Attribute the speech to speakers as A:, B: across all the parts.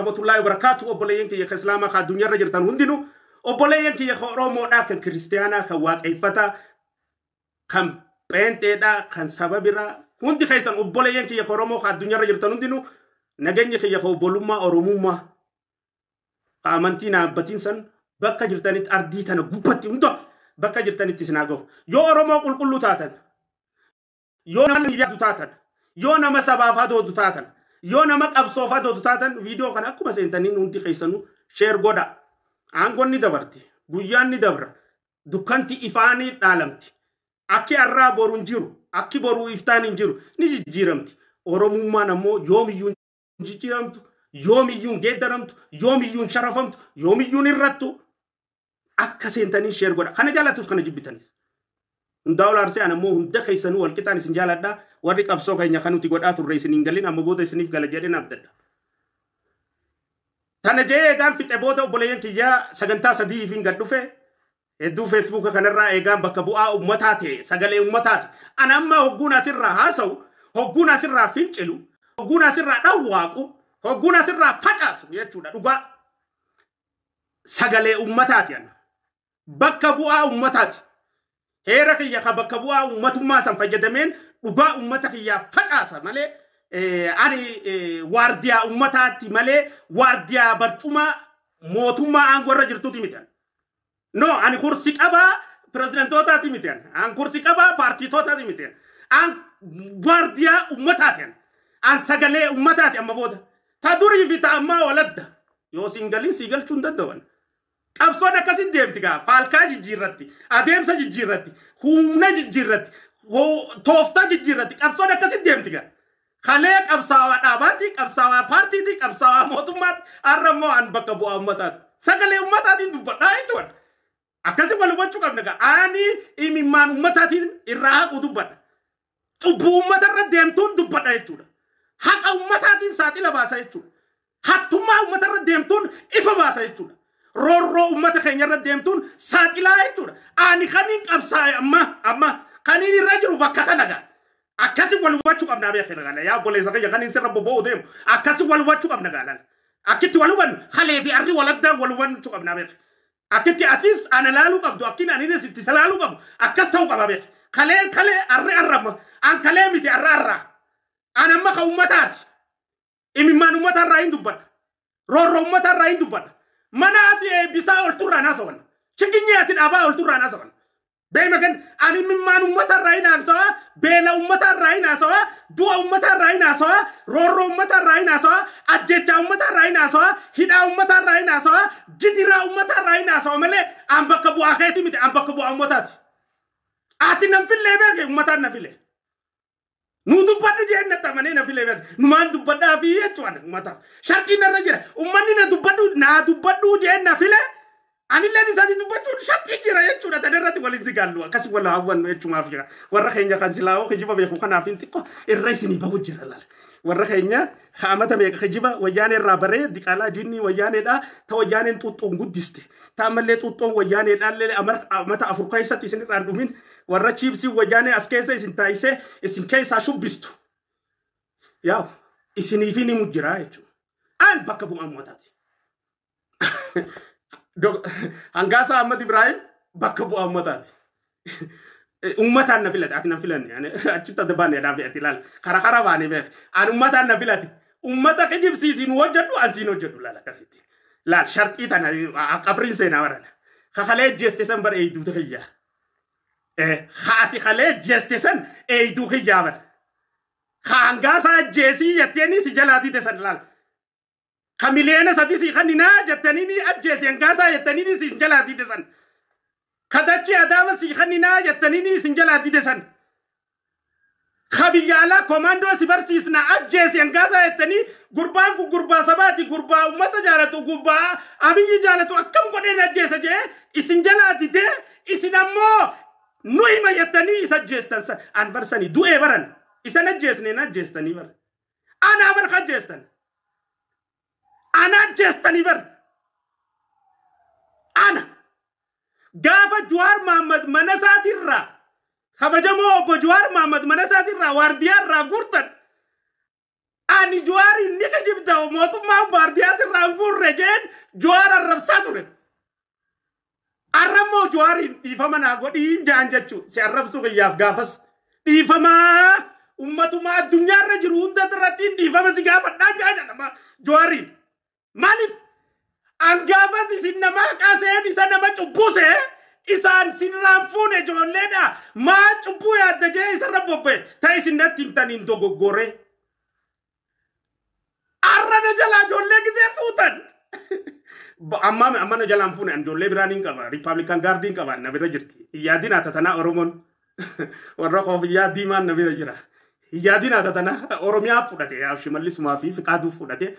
A: rahmatullahi wabarakatu obboleeyyan kiyya ka islaamaa ka addunyaarra jirtan hundinuu obboleeyyan kiyya ka oromoodha kan kiristiyaanaa kan waaqeeffata kan pheenxeedha kan sababira hundi keessan obboleeyyan kiyya ka oromoo ka addunyaarra jirtan hundinuu nageenyi kiyya ka obbolummaa oromummaa ka amantii naabbatiin san bakka jirtanitti ardii tana gubbatti hunda bakka jirtanitti isinaa gahu yoo oromoo qulqulluu taatan yoo nama yaadu taatan yoo nama sabaafaa doodu taatan yoo nama qabsoofa tootu taatan viidiyoo kana akkuma seentaniin hundi keessanuu sheer godha. Aangoon ni dabarti. Guyyaan ni dabra. Dukkanti ifaanii dhaalamti. Akki har'aa boru hin jiru. Akki boruu iftaan hin jiru. Ni jijjiiramti. Oromummaan ammoo yoomiyyuu hin jijjiiramtu. Yoomiyyuu hin geeddaramtu. Yoomiyyuu hin sharafamtu. Yoomiyyuu hin irrattu. Akka seentaniin sheer godha. Kana jaalattus kana jibbitanis. ndaawla arsee an ammoo hunda keessanuu wal qixaan isin jaaladha warri qabsoo keenya kan nuti godhaa turre isin hin galin amma booda sinif gala jedheen abdadha. Tana jee eegaan fixe booda obboleeyyan kiyyaa sagantaa sadiif e du facebook ka feesbuuka e eegaan bakka a ummata te sagale ummata te an amma hogguun asirraa haasa'u hogguun asirraa fincilu hogguun asirraa dhawwaaqu hogguun ya bakka ummata te heera kiyya ka bakka bu'aa ummatummaa san fayyadameen dhugaa ummata kiyyaa facaasa malee ani waardiyaa ummataatti malee waardiyaa barcuma mootummaa aangoo irra jirtuuti mitian. No, ani kursi qabaa pireezidantootaati mitian. Ani kursi qabaa paartiitootaati mitian. An waardiyaa ummataati. An sagalee ummataati amma booda. Ta durii fi ta ammaa waladda. Yoo siin galin sii galchuun danda'an. qabsoon akkasiin deemti gaa faalkaa jijjiirratti adeemsa jijjiirratti humna jijjiirratti tooftaa jijjiirratti qabsoon akkasiin deemti gaa kalee qabsaawaa dhaabaatti qabsaawaa paartiitti qabsaawaa mootummaatti arra immoo an bakka bu'aa uummataati sagalee uummataatiin dubbadhaa jechuudha akkasii wal hubachuu qabna gaa ani imimmaan uummataatiin irraa haqu dubbadha cubbuu uummatarra deemtuun dubbadha jechuudha haqa uummataatiin saaxila baasa jechuudha hattummaa uummatarra deemtuun ifa baasa jechuudha roorroo ummata keenya irra deemtuun saaxilaa jechuudha. Ani kaniin qabsaa'e amma amma kaniin irra jiru bakka tanaga. Akkasi wal hubachuu qabna beekne gaalala yaa obboleessa keenya kaniin sirra bobba'uu deemu akkasi wal hubachuu qabna gaalala. Akkitti wal hubannu halee fi arri wal addaan wal hubachuu qabna beekne. Akkitti atis ana laaluu qabdu akkin aniinis itti salaaluu qabu akkas ta'uu qaba beekne. Kaleen kalee arri arrama an kalee miti arra arraa. An amma ka ummataati. Imimmaan ummata irraa hin dubbadha. Roorroo ummata irraa hin dubbadha. Manaati bisaa ol turraan haasawwan. Chiginyaatiin abaa ol turraan haasawwan. Beema kan ani mimmaan uummata irraa hin haasawaa, beela uummata irraa hin haasawaa, du'a uummata irraa hin haasawaa, roorroo uummata irraa hin haasawaa, ajjechaa uummata irraa hin haasawaa, hidhaa uummata irraa hin haasawaa, jidiraa uummata irraa hin haasawaa malee aan bakka bu'aa keeti miti aan bakka bu'aa uummataati. Ati nan fillee beeke uummataan na fillee. Nuu dubbadhu jeen natti amanee na filee numaan dubbadhaa fi jechuudha uummataaf. Sharkiin irra jira. Uummanni na dubbadhu naa dubbadhu jeen na filee anillee isaanii dubbachuun sharkii jira jechuudha. Tan irratti waliin si gaallu Kasi wal hawwannu jechumaaf jira. Warra keenya kan silaa hoo kijiba beeku kanaaf tiko. E irra ni babu jira laala. Warra keenya haamata meeqa kijiba wayyaanee rabare baree diqaalaa jinni da Ta wayyaaneen xuxxoon guddiste. Ta ammallee xuxxoon wayyaaneedhaallee amar mata keessatti isin irraa hin dhumin. والرتشيب سي وجاني اسكيسة اسن تايسة اسن كيسة شو بستو ياو اسن يفيني مجراي جو ان بكبو امواتاتي دو انغاسا احمد ابراهيم بكبو امواتاتي امتان نفلت اتنا فلن يعني اتشتا دبان يدا في اتلال خرا خرا باني بيف ان امتان نفلت امتا كجيب سي سين وجدو ان سين وجدو لا لا كسيتي لا شرطي تانا اقابرين سينا ورانا خخلي جيس ديسمبر ايدو تخيّا Eh, haati halee jeestisan eeyduu hijaaban. Haangaasaa jeesii jetteenii si lal. jalaatii teessan laal. Kamileena sadisi kaninaa jettanii ajjeesi hangaasaa ni si jalaatii teessan. Kadachi adaama si kaninaa ni si jalaatii teessan. Kabiyyaala komandoo si barsiisna ajjeesi hangaasaa jettanii gurbaan kun gurbaa sabaati gurbaa uummata jaalatu gurbaa tu akam akkam godheen ajjeesa jee isin jalaatite isin ammoo nu hima jettanii isa ajjeestan an barsanii du'ee baran isan ajjeesneen ajjeestanii bar anaa barka ajjeestan ana ajjeestanii bar ana gaafa juwaar maammad mana isaatirraa kabajamoo obbo juwaar maammad mana isaatirraa waardiyaarraa gurtan ani juwaar inni kijibda mootummaa waardiyaa sirraan guurre jeen juwaar arrabsaa ture mau di fama nago di jaan jechuu si Arab suka di fama umat umat dunia raja runda teratin di fama si gafat naga nah, ada nah, nama juarin. isin anggafas di sini nama kasih di sana isan cubbuse leda sinirraan ya aja maa cubbuu yaadda Tapi sini datim tanin dogo gore, Arab aja lah jalaa lagi gisee futan. amma ammana jalaan fuune an ijoollee biraa ni qaba riippaabilikaan gaardii na bira jirti yaadiin tatanah tanaa oromoon warra koofiyyaa diimaan na bira jira yaadiin tatanah tanaa oromiyaa fudhate ya shimallisumaa fi fiqaaduu fudhate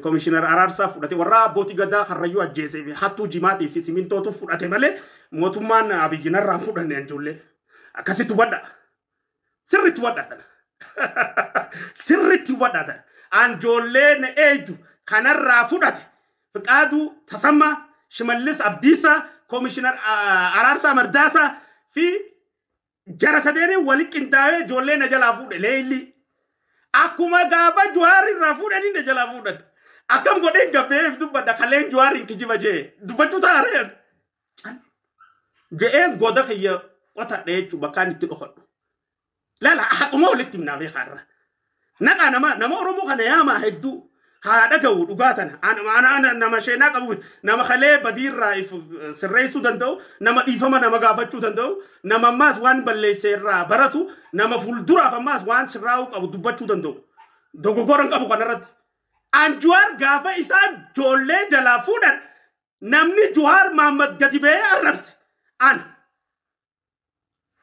A: komishinar eh, ararsa fudhate warra abbootii gadaa harrayyuu ajjeesee fi hattuu jimaatii fi simintootu fudhate malee mootummaan abiyyinarraa fudhanne an tana sirritu hubadha tana an ijoollee na eeyyu kanarraa fudhate فقادو تسمى شملس أبديسا كوميشنر أرارسا مرداسا في جرسة ديني ولك انتاوي جولي نجلافود ليلي أكما غابا جواري رافود أني نجلافود أكم قدين غبيف دوبا دخلين جواري كجيبا جي دوبا تتارين جئين قودا خيا قطع ريجو بكاني تلوخد لا لا أحقما ولك تمنا بيخار نقا نما نما أرمو خنا ياما هدو haadha ga'u dhugaatan maanaa nama sheenaa qabu nama halee badiirraa if sirreessuu danda'u nama dhiifama nama gaafachuu danda'u nama ammaas waan balleesseerraa baratu nama fuulduraaf ammaas waan sirraa'uu qabu dubbachuu danda'u dogogoran qabu kanarratti anjuwaar gaafa isaa joollee jalaa fuudhan namni juhaar maammad gadi ba'ee arrabse ana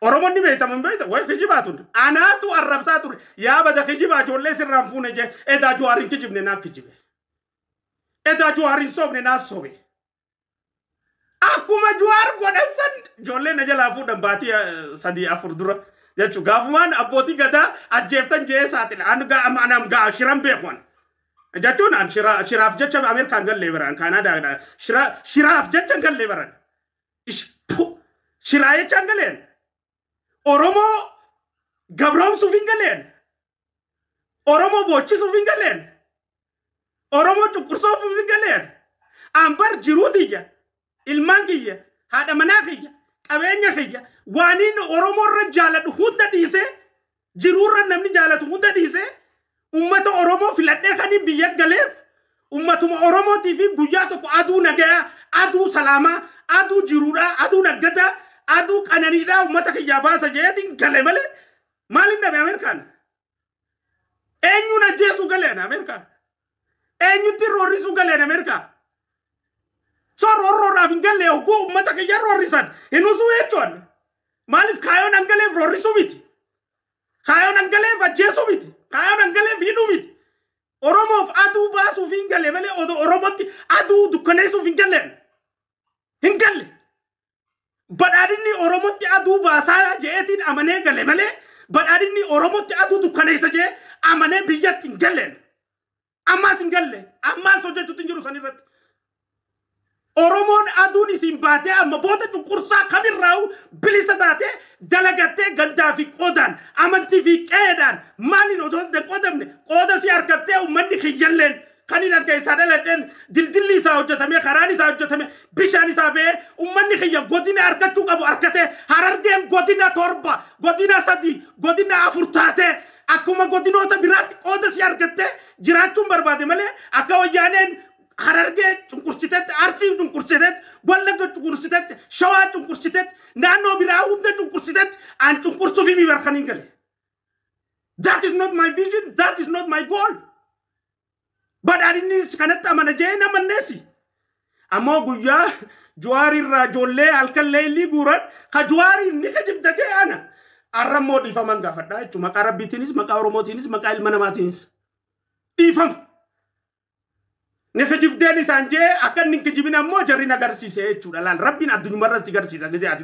A: ኦሮሞኒ ቤተምን ቤተ ወይ ክጅባቱን አናቱ አረብሳ ቱር ያ በደ ክጅባ ጆሌ ሲራንፉ ነጀ ኤዳ ጆዋሪን ክጅብነ ና ክጅበ ኤዳ ጆዋሪን ሶብነ ና ሶቤ akkuma juwaar godhan san ijoolleen na jalaa fuudhan baatii sadii afur dura jechu gaafumaan abbootii gadaa ajjeeftan jee saaxila anam gaa shiran beekuwan jechuun an shiraaf jecha ameerikaan gallee baran kaanaadaadha shiraaf jecha gallee baran shiraayechaan galeen Oromo gabram hin galleen. Oromo bochisuuf hin galleen. Oromo cunqursuuf hin galleen. Ambar jiruu tiyya. Ilmaan kiyya. Haadha manaa kiyya. Qabeenya kiyya. Waan Huda Dise irra jaalladhu hunda dise. jiruu oromo namni jaallatu hunda dhiisee uummata Oromoo filadhee Adu biyya adu uummatuma Oromootii fi aduu qananiidhaa uummata kiyyaa baasa jeetiin gale malee maalin dhabe Ameerikaan? Eenyuun ajjeesuu galeen Ameerikaan? Eenyutti roorrisuu galeen Ameerikaan? Soo roorroodhaaf hin galle hogguu uummata kiyyaa roorrisan hin usuu jechuun maaliif kaayoon hangaleef roorrisuu miti? Kaayoon hangaleef ajjeesuu miti? Kaayoon hangaleef hidhuu miti? Oromoof aduu baasuuf hin galle malee Oromotti aduu dukkaneessuuf hin galleen hin galle. badhaadinni Oromotti aduu baasaa je'eetiin amanee gale malee badhaadinni Oromotti aduu dukkaneessa jee amanee biyyatti hin galleen. Ammaas hin galle ammaas hojjechuutti hin jiru sanirratti. Oromoon aduun isin baatee amma boota cunqursaa kamirraa'u bilisa taatee dalagattee gaddaa fi qoodaan amantii fi qeedaan maaliin otoo hin qoodamne qooda si argattee uummanni hin jalleen. kan hin argeessaa dhaladheen dildilli isaa hojjetame karaan isaa hojjetame bishaan isaa bee ummanni kiyya godina argachuu qabu arkate harargeen godina torba godina sadi godina afur taate akkuma godinoota biraatti qooda si argatte jiraachuun barbaade malee akka wayyaaneen harargee cunqursitetti arsii cunqursitetti wallagga cunqursitetti shawaa cunqursitetti naannoo biraa hunda cunqursitetti aan cunqursuu fi mibarkan hin gale. That is not my vision. That is not my goal. badhaadhinnis kanatti amana jee nama neesi. Ammoo guyyaa juari rajole ijoollee halkan gurat, guuran ka juwaarii ni ka jibta jee ana. Arrammoo dhiifaman gaafadhaa jechuudha. Maqaa rabbiitiinis, maqaa oromootiinis, maqaa akan namaatiinis. Dhiifama. Neka jibdeen isaan jee akka inni kijibin ammoo jarri na garsiise jechuudha. Laal rabbiin addunyaarratti garsiisa gisee ati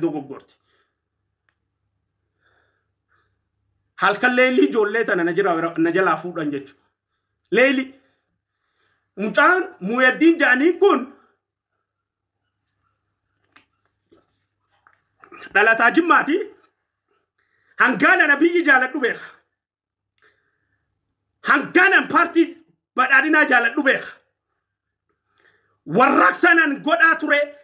A: tana na jalaa dan jechuudha. leli مجان مويدين جاني كون لا تاجم ماتي هنگانا نبي جالت دوبيخ هنگانا مبارتي بادارينا جالت دوبيخ
B: ورقسانا
A: نغوداتوري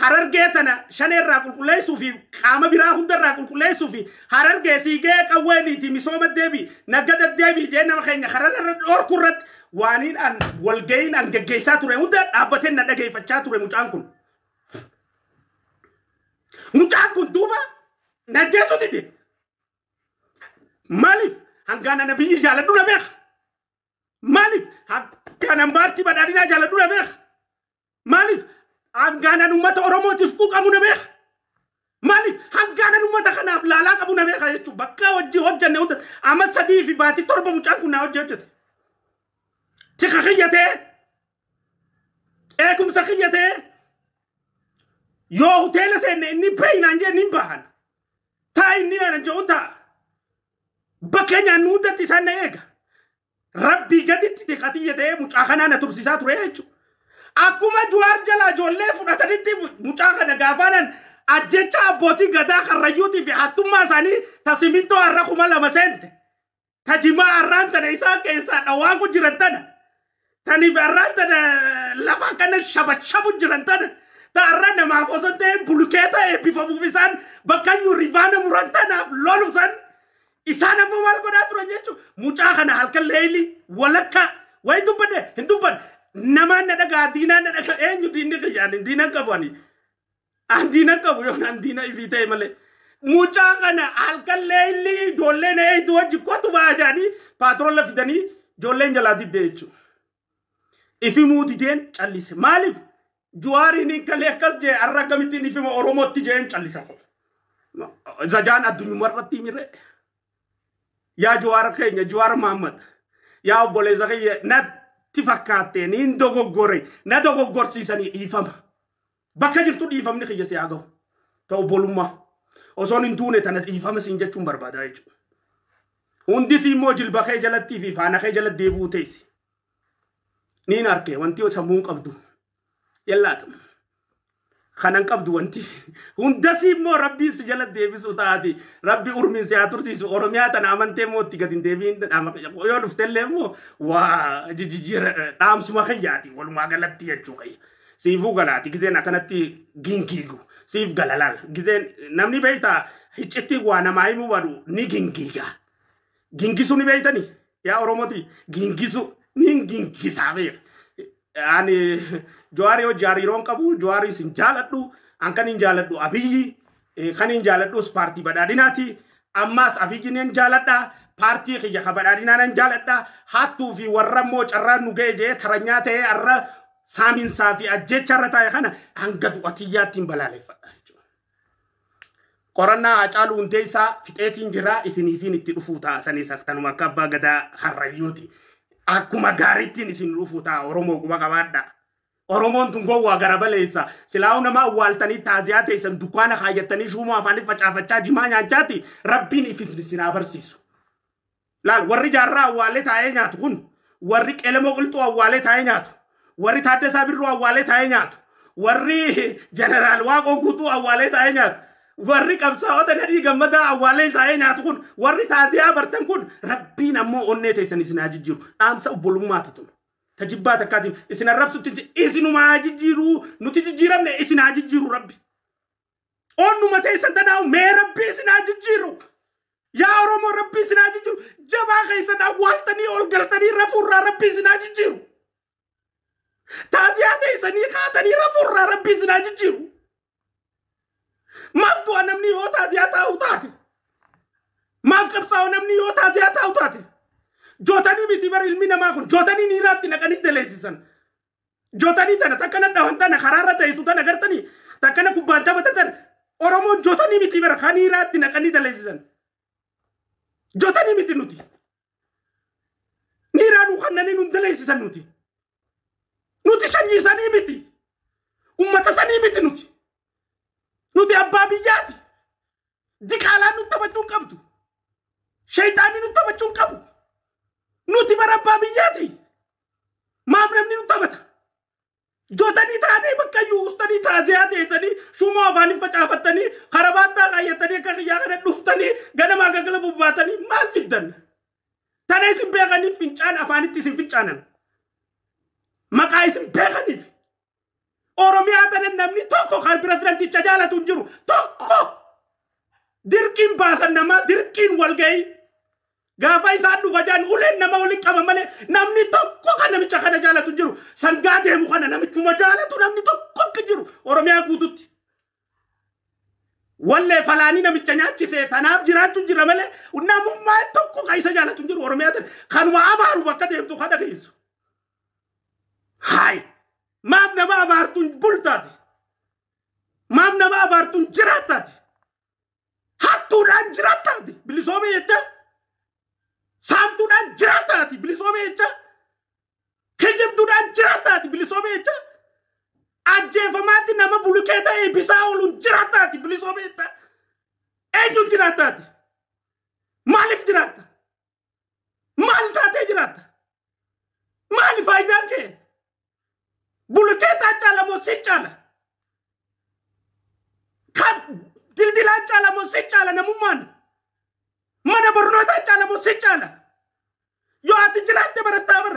A: harargee tana shaneerraa qulqulleessuu fi qaama biraa hundarraa qulqulleessuu fi harargee siigee qawweeniiti misooma deebi naggada deebi jee nama keenya hararra dhorku irratti waaniin an walga'iin an geggeessaa ture hunda dhaabbatee na dhageeffachaa ture mucaan kun. Mucaan kun duuba najjeesu dide. Maaliif hangaan ana biyyi jaaladhu na beeka? Maaliif hangaan ambaartii badhaadhinaa jaaladhu na beeka? Maaliif hangaanaan uummata Oromootiif quu qabu na beeka. Maaliif hangaanaan uummata kanaaf laalaa qabu na beeka jechuun bakka hojii hojjanne hunda amma sadii fi baatii torba mucaan kun na hojii hojjete. Tika kiyyatee eegumsa kiyyatee yoo hoteela seenne inni peeyinaan jee inni bahan taa inni aanan jehuun taa bakkeenyaan nu hundatti isaan na eega rabbii gaditti xiqqatiyya ta'ee mucaa kanaa na tursiisaa ture jechuudha. Aku akkuma juwaar jalaa ijoollee ti mucaa kana gafanan ajjecha abbootii gadaa karrayyuutii fi hattummaa isaanii ta simintoo har'a kuma lama seente ta jimaa na tana ke isa dhawaa wangu jiran tana taniif har'aan tana lafa shabu shabashabu jiran tana ta har'a namaaf osoo buluketa e eh, eebbifamuuf isaan bakkayyuu rivaana muran tanaaf lolu san isaan amma maal godhaa turan jechuudha mucaa kana halkan leili walaka Wai deh, hindupan. namaan na dhagaa diinaan na dhagaa eenyu diinni kiyyaan diina qabu ani an diina qabu yoon an diina ifii ta'e malee mucaa kana halkallee illee ijoollee na eeydu wajji kotu baajaanii paatrolla fidanii ijoolleen jalaa didde jechuudha. Ifi muudideen callise maaliif juwaariin hinkalee akkas jee har'a akkamittiin ifima oromootti jeen callisa zajaan addunyamarratti himirre yaa juwaara keenya juwaara maammad yaa obboleessa keenya natti tifakkaatteenin dogoggorre na dogoggorsiisanii dhiifama bakka jirtu dhiifamni kiyya si haa gahu ta'u bolummaa osoon hin duune tana dhiifama siin jechuun barbaadaa jechuudha. Hundis immoo jilba kee jalattii fi faana kee jalatti deebi'uu teessi. Niin arge wanti sammuun qabdu yallaatama. kanan qabdu wanti hundas immoo rabbiin si jala deebisu taati rabbi urmiin si haa tursiisu oromiyaa tana amantee mootti gadi deebiin yoo dhuftellee immoo waa dhaamsuma kiyyaati walumaa galatti jechuu kayya siifuu galaati gizeen akkanatti gingiigu siif galalal gizeen namni beeyta hiccitti waa namaa himuu badu ni gingiiga gingisu ni beeytani yaa oromoti gingisu ni gingisaa beeka ani Jawaari yoo jaariroon qabu Jawaaris sin jaaladhu an kan in hin jaaladhu e kan in jaaladhus sparti badadinati ammaas Abiyyi nen jaaladha parti kiyya ka badadina nen jaaladha hatu fi warramo immoo carraan nu ga'e jee taranyaa ta'e arra saaminsaa fi ajjecha irra taa'e kana hanga du'atiyyaatti hin balaaleffadha qorannaa hacaaluu hundee isaa fixeetiin jira isiniifiin itti dhufuu ta'a sanis akkanuma akka abbaa gadaa akkuma gaarittiin isin dhufu taa Oromoo quba qabaadha. Oromoon tun gowwaa gara baleessa. Silaawu nama awwaaltanii taaziyaa teessan dukkaana kaayyattanii shuumoo afaanii facaafachaa jimaa nyaachaati rabbiin ifisni sinaa barsiisu. Laal warri jaarraa awwaalee taa'ee nyaatu kun warri qelemoo qilxuu awwaalee taa'ee nyaatu warri taaddasaa birroo awwaalee taa'ee nyaatu warri jeneraal waaqoo guutuu awwaalee taa'ee nyaatu warri qabsaa'ota dadi gamada awwaaleen tae nyaatu kun warri tazia bartan kun rabbiin ammoo onnee teessan isin hajijjiru dhaamsa obbolummaati tun tajibbaa takkaatiin isin arrabsutti isinuma hajijjiru nuti ne isina jijiru rabbi onnuma teessan nau me rabbi isin hajijjiru yaa oromoo rabbi isin hajijjiru jabaa keessan tani ol tani rafuurraa rabbi tazia hajijjiru sani kha tani rafuurraa rabbi isina jijiru maaf du'a namni yoo taate yaa taa'u taate maaf qabsaa'u namni yoo taate yaa taa'u taate jootanii miti bar ilmi namaa kun jootanii niiraatti naqanii daleessisan jootanii tana takka na dhawan tana karaarra teessu tana gartanii takka na kubbaan taphata tana oromoon jootanii miti bar kan niiraatti naqanii daleessisan jootanii miti nuti niiraan uwwannanii nun daleessisan nuti nuti shanyiisanii miti ummata sanii miti nuti. nuti abbaa biyyaati. Diqaalaa nuti taphachuun qabdu. Shayitaanii nuti taphachuun qabu. Nuti bara abbaa biyyaati. Maaf namni nuti taphata. Jootanii taatee bakkayyuu ustanii taaziyaa teessanii shuma afaanii facaafattanii harabaattaa kaayyattanii akka xiyyaa kana dhuftanii ganamaa gagala bubbaatanii maal fiddan? Tana isin beekaniif fincaan afaanitti isin fincaanan. Maqaa isin beekaniif. Oromiyaa tanan namni tokko kan pirezidanticha jaalatu hin jiru tokko. Dirqiin baasan nama dirqiin wal walgahii gaafa isaan dhufa jaan uleen nama waliin qaban malee namni tokko kan namicha kana jaalatu hin jiru sangaa deemu kana namichuma jaalatu namni tokko akka jiru Oromiyaa guututti. Wallee falaanii namicha nyaachisee tanaaf jiraachuun jira malee namummaa tokko kan isa jaalatu hin jiru Oromiyaa kanuma abaaru bakka deemtu kan dhageessu. Haayi. maaf nama abaartuun bultaati. Maaf nama abaartuun jiraattaati. Hattuudhaan jiraattaati bilisoomee jecha. Saamtuudhaan jiraattaati bilisoomee jecha. Kijibtuudhaan jiraattaati bilisoomee jecha. Ajjeefamaatti nama bulukee ta'ee bisaa ooluun jiraattaati bilisoomee jecha. Eenyuun jiraattaati? Malif jiraatta? Maal taatee jiraatta? Maali faydan kee? ቡልኬት አጫለሞ ሲጫለ ድልድላ አጫለሞ ሲጫለ ነሙማን መነ በርኖት አጫለሞ ሲጫለ ዮአት ጅራቴ በረታ በር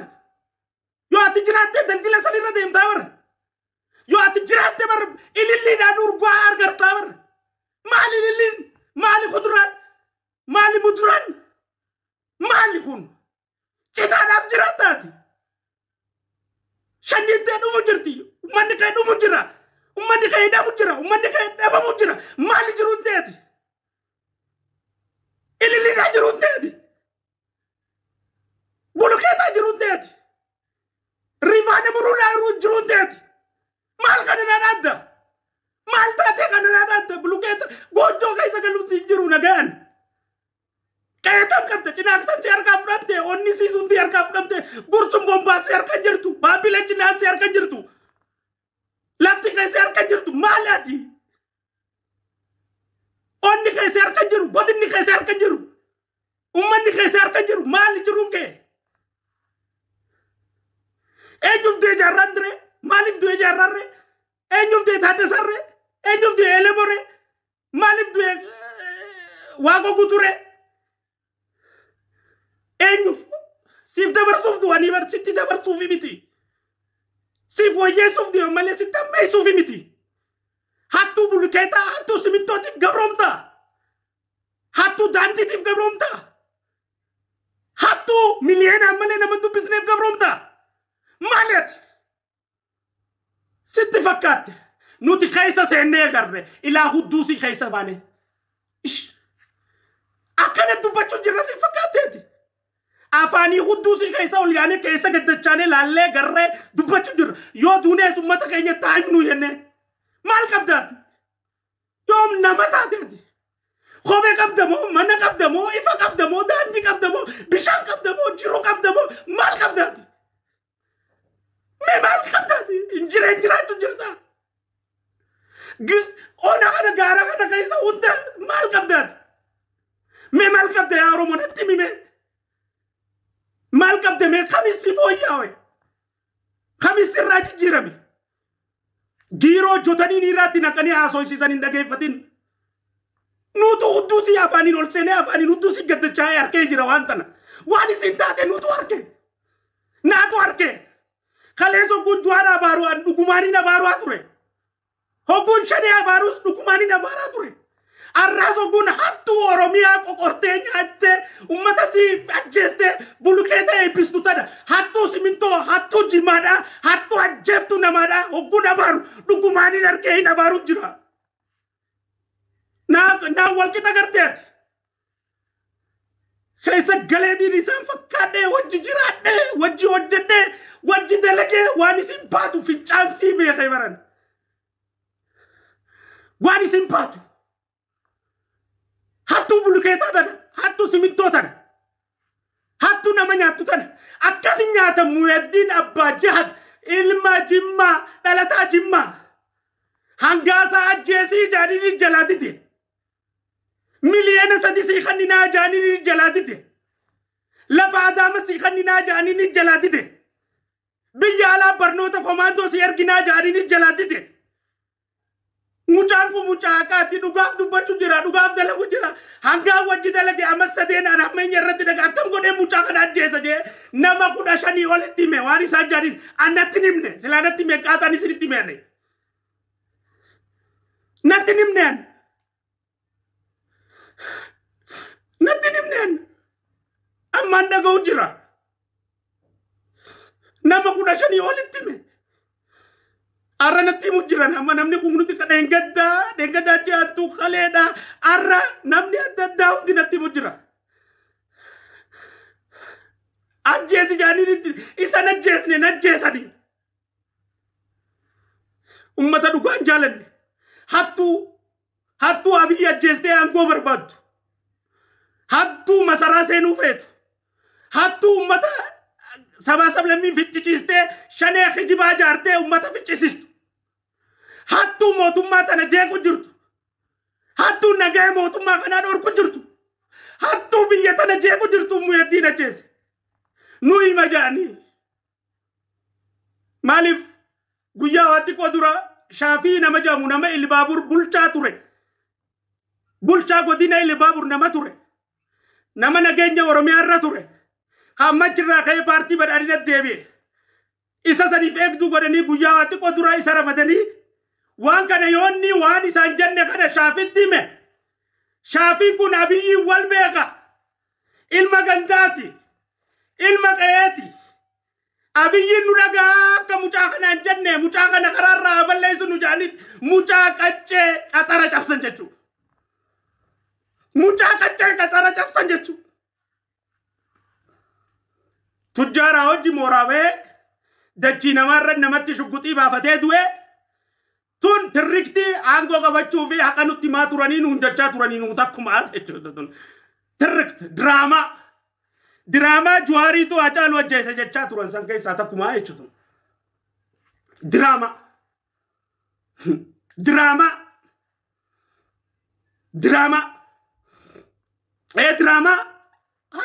A: ዮአት ጅራቴ ደልድለ ሰኒረ ደምታ በር ዮአት ጅራቴ በር ኢልሊዳ ዱርጓ አርገርታ በር ማል ኢልሊን ማል ኩድራን ማል ሙድራን ማል ሁን ጭታዳፍ ጅራታቲ chandite dumu jirti umani kai dumu jira umani kai da mu jira umani kai da ba mu jira mali jiru ndedi ili li da jiru ndedi bulu kai da jiru ndedi rivane muru la ru jiru ndedi mal kana na nadda mal ta te kana na nadda bulu kai gojo kai sagalu sin jiru na gan Qeetaan qabda cinaaqsan si harkaa fudhatte onnisiisumti harkaa fudhatte bursuun bombaa si harka jirtu baabila cinaan si harka jirtu lafti kee si harka jirtu maalaati onni kee si kan bodin jiru godinni kee si harka jiru ummanni kee si harka jiru maali jiruun kee eenyuuf du'e jaarraan diree de du'e jaarraarree eenyuuf du'e taaddasarree eenyuuf du'e eleboree maaliif du'e eh, waaqoo guturee. ένιω φτώ. Σε αυτά βάρτσο φτώ, αν είπα τσι τίτα βάρτσο βήμητη. Σε βοηγές ο τα μέσο βήμητη. Χατου μπουλκέτα, χατου σημιτώ τη βγαπρόμτα. Χατου δάντη τη βγαπρόμτα. Χατου μιλιένα, μάλλες να μην του πεις να βγαπρόμτα. Μάλλες. Σε τι φακάτε. Νου χαίσα σε ενέγαρνε. δούσι χαίσα βάνε. Ακάνε του πατσόν γερνάς, έτσι. አፋኒ ሁዱስ ከይሰ ኦልጋኔ ከይሰ ገደቻኔ ላለ ገረ ዱበቹ ድር ዮ ዱኔስ ኡመተ ከኘ ታይምኑ የነ ማል ቀብዳት ዮም ነመታትት ኮቤ ቀብደሞ መነ ቀብደሞ ኢፈ ቀብደሞ ዳንዲ ቀብደሞ ብሻን ቀብደሞ ጅሮ ቀብደሞ ማል ቀብዳት ሜ ማል ቀብዳት እንጅሬ እንጅራችሁ ጅርታ ግ ኦና ከነ ጋራ ከነ ከይሰ ሁንደ ማል ቀብዳት ሜ ማል ቀብደ ያ ኦሮሞን ህትሚሜ malkam deme kamisi fo yawe kamisi raji jirami giro jotani ni rati nakani hason shisani ndagefatin nutu uddusi afani olsene afani uddusi gadda chae arke jira wantana wani sintate nutu arke naatu arke kaleso gunjuara baru dukumani na baru ature hogun shane abarus dukumani na baru ature Arraso kun hattu Oromiyaa qoqortee nyaattee uummata si ajjeestee bulukee eebbistu tana. Hattuu simintoo, hattuu jimaadhaa, hattuu ajjeeftu namaadhaa hogguu dabaaru dhugumaaniin harkee hin abaaru jira. Naa walqixa garteeti. Keessa galeetiin isaan fakkaadhee wajji jiraadhee wajji hojjedhee wajji dalagee waan isin baatu fincaan sii beekee baran. Waan isin baatu. hattuu bulkeetaa tana hattuu simintoo tana hattuu nama nyaattu tana akkasi nyaatamu heddiin abbaa jahat ilma jimmaa dhalataa jimmaa hangaasa ajjeesii jaanini jalaatite miliyoona sadii sii kanninaa jaanini jalaatite lafa adaama sii kanninaa jaanini jalaatite biyya alaa barnoota komaandoo sii erginaa jaanini jalaatite mucaan kun duga dhugaaf dubbachuu jira dhugaaf dalaguu jira hangaan wajji dalage amma sadeen ana ammeenya irratti daga akkam godhee mucaa kana ajjeesa jee nama kudha shanii olitti hime waan isaan jedhaniin annatti himne silaa natti hime qaaxaan isinitti himeenne natti himneen natti himneen ammaan dhaga'u jira nama kudha shanii olitti hime Ara Arranatti jiran amma namni kun nuti kan gaddaa gaddaa jaatu kaleedha arra namni adda addaa hundi natti jira. Ajjeesi jaanii isa najjeesne najjeesanii. Ummata dhugaan jaalanne hattuu hattuu abiyyi ajjeestee aangoo barbaaddu. hatu masaraa sabah feetu. Hattuu ummata sabaa sablammii shane shanee hijibaa jaartee ummata sistu. hattuu mootummaa tana deeku jirtu hattuu nagahee mootummaa kanaa dhorku jirtu hattuu biyya tana jeeku jirtu muyyattiin ajjeese nu hima jedhanii maaliif guyyaa waatti koo dura shaafii nama jedhamu nama ilbaabur bulchaa ture bulchaa godina ilbaabur nama ture nama nageenya oromiyaa irra ture hammachirraa ka'ee paartii badhaadhinatti deebi'e isa saniif eegduu godhanii guyyaa waatti koo dura isa ramadanii waan kana yoonni waan isaan jenne kana shaafitti hime shaafiin kun abiyyiin wal beeka ilma gandaati ilma qayeeti abiyyiin nu dhagaa akka mucaa kana hin jenne mucaa kana karaarraa balleessu nu jaanis mucaa qaccee qaxara cabsan jechuudha mucaa qaccee qaxara cabsan jechuudha tujjaaraa hojii mooraa ba'ee dachii namaarra namatti shugguxii baafatee du'ee tun tirikti angoga vachuve hakanu timaturani nundacha turani nunda kuma tun tirikt drama drama juari to achalo jaisa jacha turan sankai sata kuma echu eh, tun drama drama drama e drama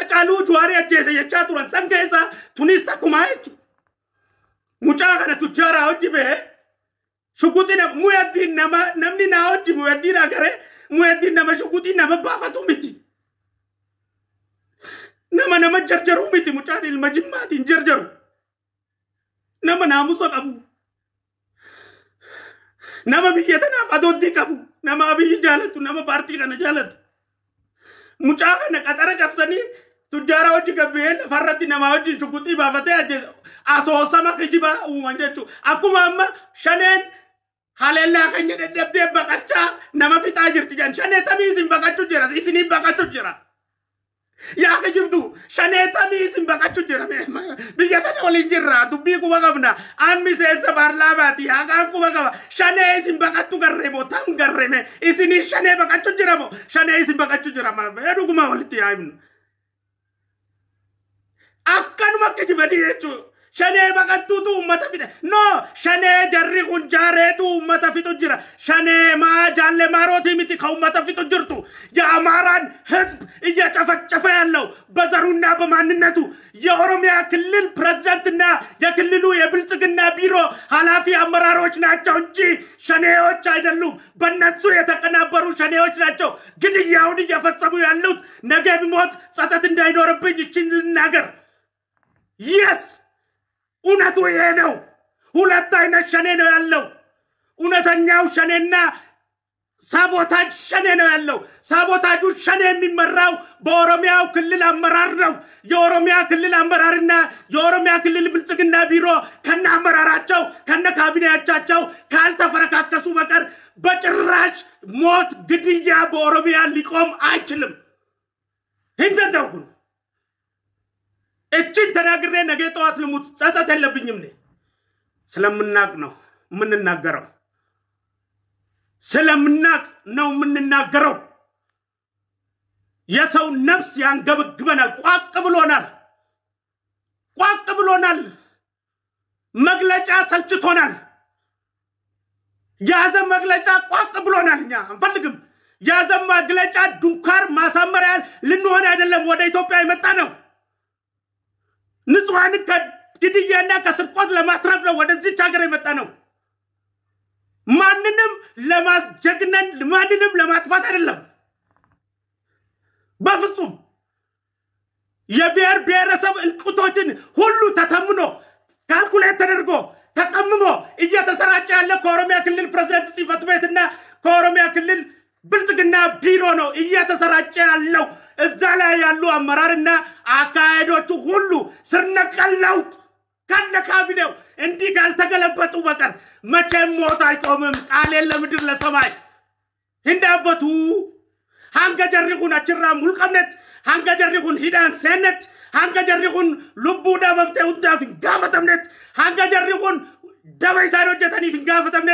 A: achalu juari jaisa jacha turan sankai sa tunista kuma echu eh, mucha gana tu chara ojibe eh shukuti nama di nama namni naa wajji nagare agaree di nama shukutii nama baafatu miti nama nama jarjaru miti mucaan ilma jimmaatiin jarjaru nama so kabu. nama biyya tanaaf di kabu. nama abiyyi tu nama paartii kana capsa ni tu qaxara cabsanii bel farati nama lafarratti namaa wajjin shukutii aso asoosama kejiba uuman jechuudha aku mama shanen de keenya dadhabdee baqachaa nama fixaa jirti jedhan shaneetamii isin bakachu jira isinii bakachu jira yaaka jirtu shaneetamii isin bakachu jira biyya kana waliin jirra dubbii quba qabna aan ka baarlaabaati haqaan quba qaba shanee isin baqattu garreebo tan garreme isinii shane bakachu jira bo shane isin bakachu jira dhuguma walitti yaa'imnu akkanuma e jechuudha Shanee baqattuutu uummata fide. No! Shanee jarri kun jaareetu uummata fixu jira. Shanee maa jaalle maarootii miti ka uummata fixu jirtu. የአማራን ህዝብ እየጨፈጨፈ ያለው በዘሩና በማንነቱ የኦሮሚያ ክልል ፕሬዝዳንትና የክልሉ የብልጽግና ቢሮ ኃላፊ አመራሮች ናቸው እንጂ ሸኔዎች አይደሉም። በነሱ የተቀናበሩ ሸኔዎች ናቸው ግድያውን እየፈጸሙ ያሉት። ነገ ቢሞት ጸጸት እንዳይኖርብኝ እችን ልናገር የስ እውነቱ ይሄ ነው። ሁለት አይነት ሸኔ ነው ያለው። እውነተኛው ሸኔና ሳቦታጅ ሸኔ ነው ያለው። ሳቦታጁ ሸኔ የሚመራው በኦሮሚያው ክልል አመራር ነው። የኦሮሚያ ክልል አመራርና የኦሮሚያ ክልል ብልጽግና ቢሮ ከነ አመራራቸው ከነ ካቢኔዎቻቸው ካልተፈረካከሱ በቀር በጭራሽ ሞት፣ ግድያ በኦሮሚያ ሊቆም አይችልም። ይህን እችን ተናግሬ ነገ ጠዋት ልሙት ጸጸት የለብኝም። እኔ ስለምናቅ ነው የምንናገረው። ስለምናቅ ነው የምንናገረው። የሰው ነፍስ ያንገበግበናል። ቋቅ ብሎናል። ቋቅ ብሎናል። መግለጫ ሰልችቶናል። የሀዘን መግለጫ ቋቅ ብሎናል። እኛ አንፈልግም። የሀዘን መግለጫ ዱንካር ማሳመሪያ ልንሆን አይደለም ወደ ኢትዮጵያ የመጣ ነው። ንጹሐንን ከግድያና ከስርቆት ለማትረፍ ነው ወደዚች ሀገር የመጣ ነው። ማንንም ለማጀግነን ማንንም ለማጥፋት አይደለም። በፍጹም የብሔር ብሔረሰብ እልቁቶችን ሁሉ ተተምኖ ካልኩሌት ተደርጎ ተቀምሞ እየተሰራጨ ያለ ከኦሮሚያ ክልል ፕሬዝደንት ጽሕፈት ቤትና ከኦሮሚያ ክልል ብልጽግና ቢሮ ነው እየተሰራጨ ያለው። እዛ ላይ ያሉ አመራርና አካሄዶቹ ሁሉ ስርነቀል ለውጥ ከነ ካቢኔው እንዲህ ካልተገለበጡ በቀር መቼም ሞት አይቆምም። ቃሌን ለምድር ለሰማይ እንዳበቱ ሀንገ አችራ ሙልቀምነት ሀንገ ሂዳን ሴነት ሀንገ ልቡ ሉቡ ዳበምቴ ፍንጋፈተምነት ጋፈተምነት ሀንገ ጀሪኹን ደበ ኢሳን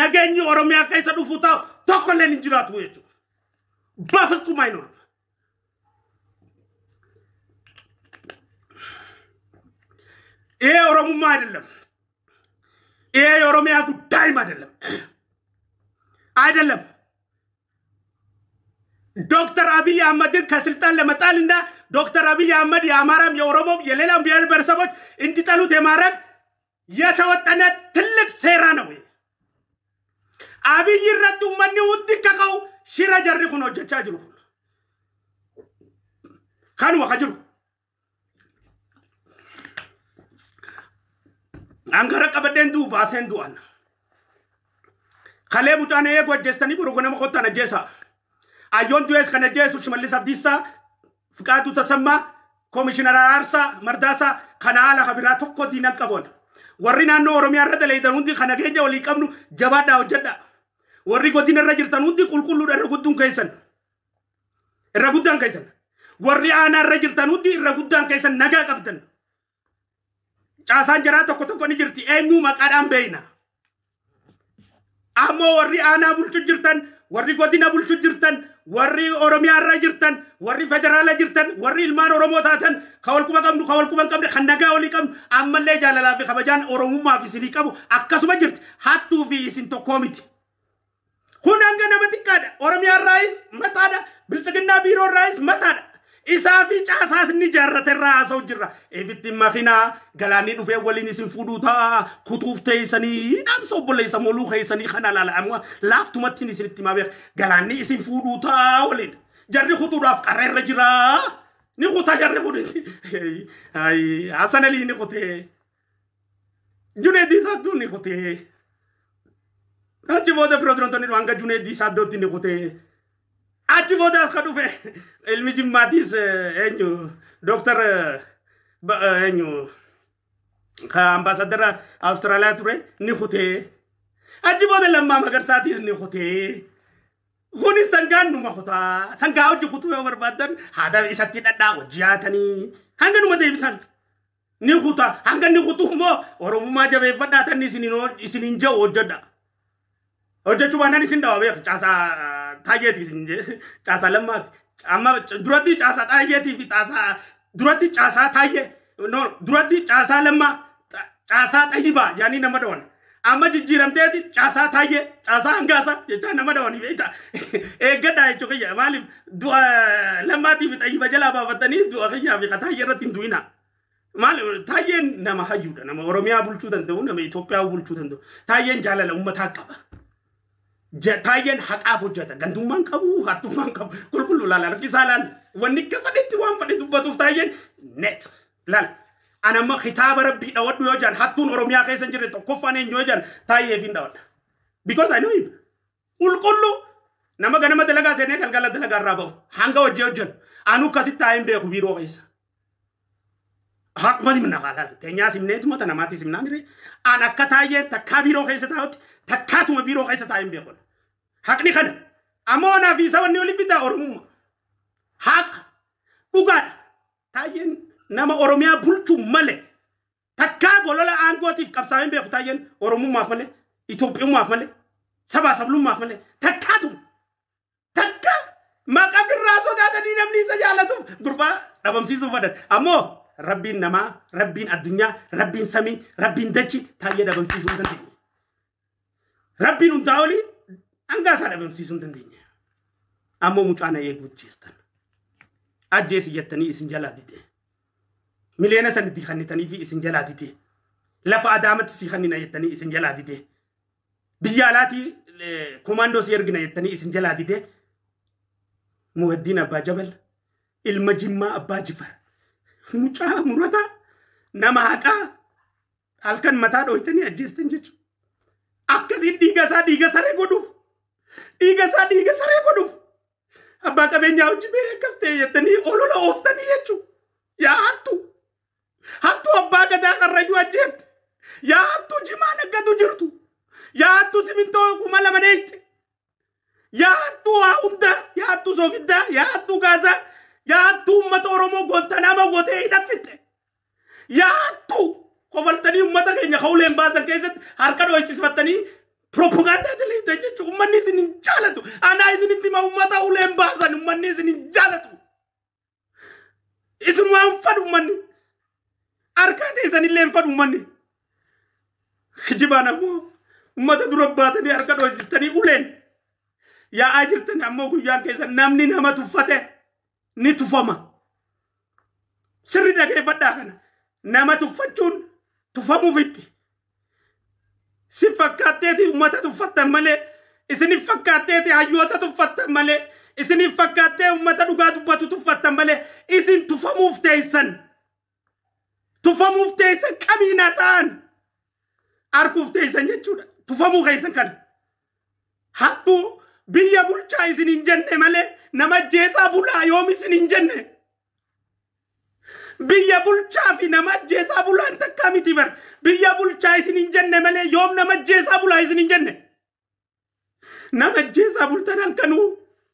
A: ነገኝ ኦሮሚያ ከይሰ ዱፉታ ቶኮለን እንጅራቱ የቹ በፍጹም አይኖርም። ይሄ ኦሮሙማ አይደለም። ይሄ የኦሮሚያ ጉዳይም አይደለም አይደለም። ዶክተር አብይ አህመድን ከስልጣን ለመጣል እና ዶክተር አብይ አህመድ የአማራም የኦሮሞም የሌላም ብሔር ብሔረሰቦች እንዲጠሉት የማድረግ የተወጠነ ትልቅ ሴራ ነው። አብይ ረዱ መኒ ውድ ሽረ ጀሪ ኩን ሆጀቻ ጅሩ ከኑመ ከጅሩ angara qabadheen duu baaseen du'an kalee butaanee eeguu ya ajjeestanii borogo nama kottan ajjeesa ayyoon du'ees kan ajjeesu shimallis abdiisaa fiqaatu tasammaa koomishinara aarsaa mardaasaa kana haala kabiraa tokko diinan qaboon no romi oromiyaa lai daleeydan hundi kana keenya walii qabnu jabaadhaa hojjedha warri godina irra jirtan hundi qulqulluudha irra gudduun keessan kaisan. guddaan kaisan. warri aanaa irra jirtan hundi irra guddaan naga nagaa caasaan jaraa tokko tokko ni jirti eenyu maqaadhaan beeyna ammoo warri aanaa bulchu jirtan warri godina bulchu jirtan warri oromiyaa irra jirtan warri federaala jirtan warri ilmaan oromoo taatan ka walquba qabnu ka walquba hin qabne kan nagaa walii qabnu ammallee jaalalaa fi kabajaan oromummaaf isinii qabu akkasuma jirti hattuu fi isin tokkoo miti. Kun hanga nama xiqqaadha. Oromiyaa irraayis mataadha. Bilchiginaa biiroo irraayis mataadha. Isa fi asas ni jarra irraa haasa'u jirra. Eefitti sin galaanni dhufee waliin isin fuduu ta'a kutuuf teessanii isa molu moluu keessanii kana laala laaftumatti isinitti himaa beeka galani isin fuduta ta'a waliin jarri kutuudhaaf qarra irra jirra ni kutaa jarri kun Hasan Alii ni kutee Juneedi Sadduu ni kutee achi booda firootinootonni hanga Juneedi Sadduutti ni kutee. achi boodaas ka dhufe ilmi jimmaatiis eenyu dooktar eenyu ka ambaasadara awustiraaliyaa ture ni kutee achi booda lammaa magarsaatiis ni kutee kuni sangaan numa kutaa sangaa hojii kutuu yoo barbaaddan haadha isatti dhadhaa hojjaatanii hanga numa deebisan ni kutaa hanga ni kutuu immoo oromummaa jabeeffadhaa tan isiniin jahu hojjedha. hojjechuu baannaan isin dhawabeef caasaa taayyeetiif caasaa lammaati amma duratti caasaa taayyeetii fi caasaa duratti caasaa taayyee no duratti caasaa lammaa caasaa xayyibaa jaanii nama dhawan amma jijjiiramteeti caasaa taayyee caasaa hangaasa jechaa nama dhawaniif eeggadhaa jechuu kiyya maaliif du'a lammaatii fi xayyiba jalaa baafattanii du'a kiyyaa fi kataayyee irratti hin du'inaa. maal taayyeen nama hayyuudha nama oromiyaa bulchuu danda'u nama Itoophiyaa bulchuu danda'u taayyeen jaalala uummataa qaba. taayeen haqaaf hojjeta gantummaan qabu hattummaan qabu qulqullu ilaala lafti isaa ilaala wanni akka fadhetti waan fadhe dubbatuuf taayeen net ilaala ana ma rabbii dhawadhu yoo jedhan hattuun oromiyaa keessa hin jirre tokkoffaan eenyu yoo jedhan taayeef hin because I know him qulqullu nama ganama dalagaa sene galgala dalagaa irraa ba'u hanga wajojan hojjetu anu akkasitti taa'ee hin beeku biiroo keessa. mani simna haala teenyaa simneetuma tanamaatti simnaa mire an akka taayeen takkaa biiroo keessa taa'utti takkaatuma biiroo keessa taa'een beekona. Haqni kana amoonaa fi isa wanni oliif fiddaa oromummaa haqa dhugaadha. Taayyeen nama Oromiyaa bulchu malee takkaa golola aangootiif qabsaa'een beeku taayyeen Oromummaaf malee Itoophiyummaaf malee sabaa sablummaaf malee takkaatuma takka maqaa firraa sodaatanii namni isa jaallatuuf gurbaa dhabamsiisuuf fadan ammoo rabbiin namaa rabbiin addunyaa rabbiin samii rabbiin dachi taayyee dhabamsiisuu hin dandeenye. Rabbiin hundaa olii hangaasaa dhabamsiisuun dandeenya. Ammoo mucaana eeguu jeestan. Ajjeesi jettanii isin jalaa dite. Miliyoona sanitti kannitanii fi isin jalaa dite. Lafa adaamatti si kannina jettanii isin jalaa dite. Biyya alaati komaandoo si ergina jettanii isin jalaa dite. Muwaddiin abbaa jabal ilma jimmaa abbaa jifar mucaa murata nama haqaa halkan mataa dhooytanii ajjeestan jechuudha. akkasiin dhiiga isaa dhiiga saree godhuuf dhiiga isaa dhiiga saree godhuuf abbaa qabeenyaa hojii mee akkas ta'e jettanii olola ooftanii jechuudha. Yaa hattu hattu abbaa gadaa qarrayyuu ajjeefte yaa hattu jimaa naggatu jirtu yaa hattu simintoo kuma lama dheeyte yaa hattu waa hundaa yaa hattu soogiddaa yaa hattu gaazaa yaa hattu uummata oromoo gootanaa magootee hidhaffite yaa hattu. kobaltanii uummata keenya hawuleen baasan keessatti harka dho'eessisfattanii piroopagaandaatiin leentan jechuudha. Uummanni isin hin jaalatu. Anaa isinitti ma uummata uleen baasan uummanni isin hin jaalatu. Isin waan fadhu uummanni. Harkaa teessan illee hin fadhu uummanni. Jibaan ammoo uummata dura baatanii harka dho'eessistanii uleen yaa'aa jirtan ammoo guyyaan keessa namni nama tuffate ni tufama. Sirri dhageeffadhaa kana. Nama tuffachuun tufamu fitti. Si fakkaatteeti ummata tuffattan malee isini fakkaatteeti hayyoota tuffattan malee isini fakkaattee ummata dhugaa dubbatu tuffattan malee isin tufamuuf teessan. Tufamuuf teessan qabiina ta'an harkuuf teessan jechuudha. Tufamuu keessan kana. Hattuu biyya bulchaa isin hin jenne malee nama jesa bula yomi isin injenne. jenne. Biyya bulchaa fi nama ajjeesaa bulaan takkaa miti bara. Biyya bulchaa isin hin jenne malee yoom nama ajjeesaa bulaa isin hin jenne. Nama ajjeesaa bultan halkanuu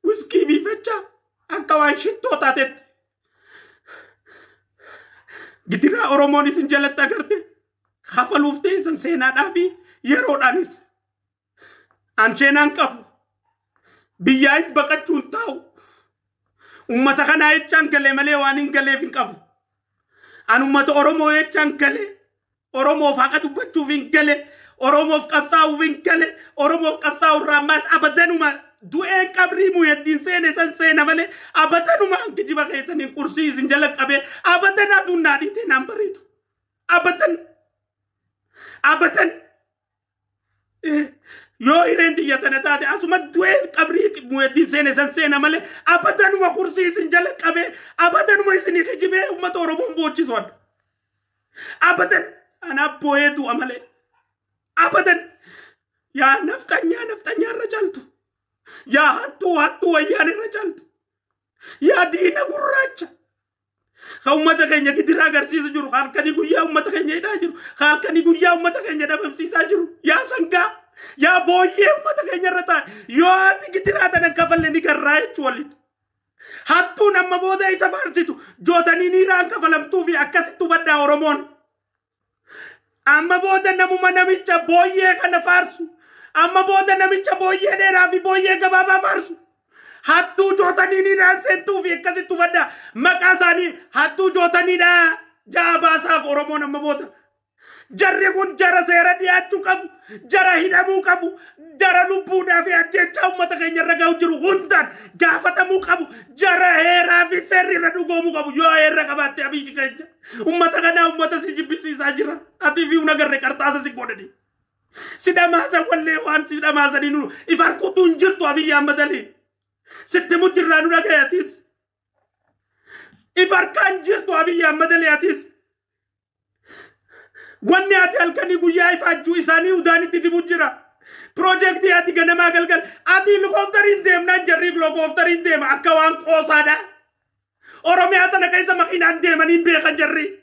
A: wiskii biifachaa akka waan shittoo taatetti. Gidiraa Oromoon isin jalatti agarte kafaluuftee isin seenaadhaa fi yeroodhaanis ansheenaan qabu. Biyyaayis baqachuun taa'u. Uummata kanaa jechaan galee malee waan hin galeef hin qabu. ani ummata oromoo jechaan gale oromoof haqa dubbachuuf hin gale oromoof qabsaa'uuf hin gale oromoof qabsaa'urraa maas abadanuma du'ee qabrii muhiyaddiin seene san seena malee abadanuma hanki jiba keessaniin qursii isin jala qabee abadan adunnaa dhiitee naan bareetu abadan abadan yoo hireen xiyya tana taate asuma du'ee qabrii mu'eettiin seene san seena malee abadanuma kursii isin jala qabee abadanuma isinii kijibee uummata Oromoon boochisu adda. Abadan anaaf booyee du'a malee abadan yaa nafxanyaa nafxanyaa irra caaltu yaa hattuu hattuu wayyaan irra caaltu yaa diina gurraacha. Ka uummata keenya gidira agarsiisu jiru halkanii guyyaa uummata keenya hidhaa jiru halkanii guyyaa uummata keenya dhabamsiisaa jiru yaa sangaa. yaa booyyee uummata keenya irra taa'e yoo ati gitiraatanan kafalle ni garraa jechuu waliin. Hattuu nama booda isa faarsitu jootanii niiraan kafalamtuu fi akkasitti hubadhaa Oromoon. Amma booda namuma namicha booyyee kana faarsu. Amma booda namicha booyyee dheeraa fi booyyee gabaabaa faarsu. Hattuu jootanii niiraan seentuu fi akkasitti hubadhaa maqaa isaanii hattuu jootaniidha. Ja'a baasaaf Oromoon amma booda. Jarri kun jara seera dhiyaachuu qabu, jara hidhamuu qabu, jara lubbuudhaa fi ajjeechaa uummata keenya irra gahu jiru hundaan gaafatamuu qabu, jara heeraa fi seerri irra dhugoomuu qabu yoo heerra qabaatte abiyyi keenya. Uummata kanaa uummata si jibbisiisaa jira. Atii fi unagarre qarxaasa si godhani. Si dhamaasan wallee waan si dhamaasanii nuru ifaan kutuu hin jirtu abiyyi ahmadanii. Sitti mujjirraa nu dhagayatis. Ifarkaan jirtu abiyyi ahmadanii atis. wanne ati halkanii guyyaa isani udani udaanitti dibu project di ati ganamaa galgal ati lukooftariin deemnaan jarriif lukooftariin deema akka waan qoosaadha. Oromiyaa tana keessa makinaan deemaniin beekan jarri.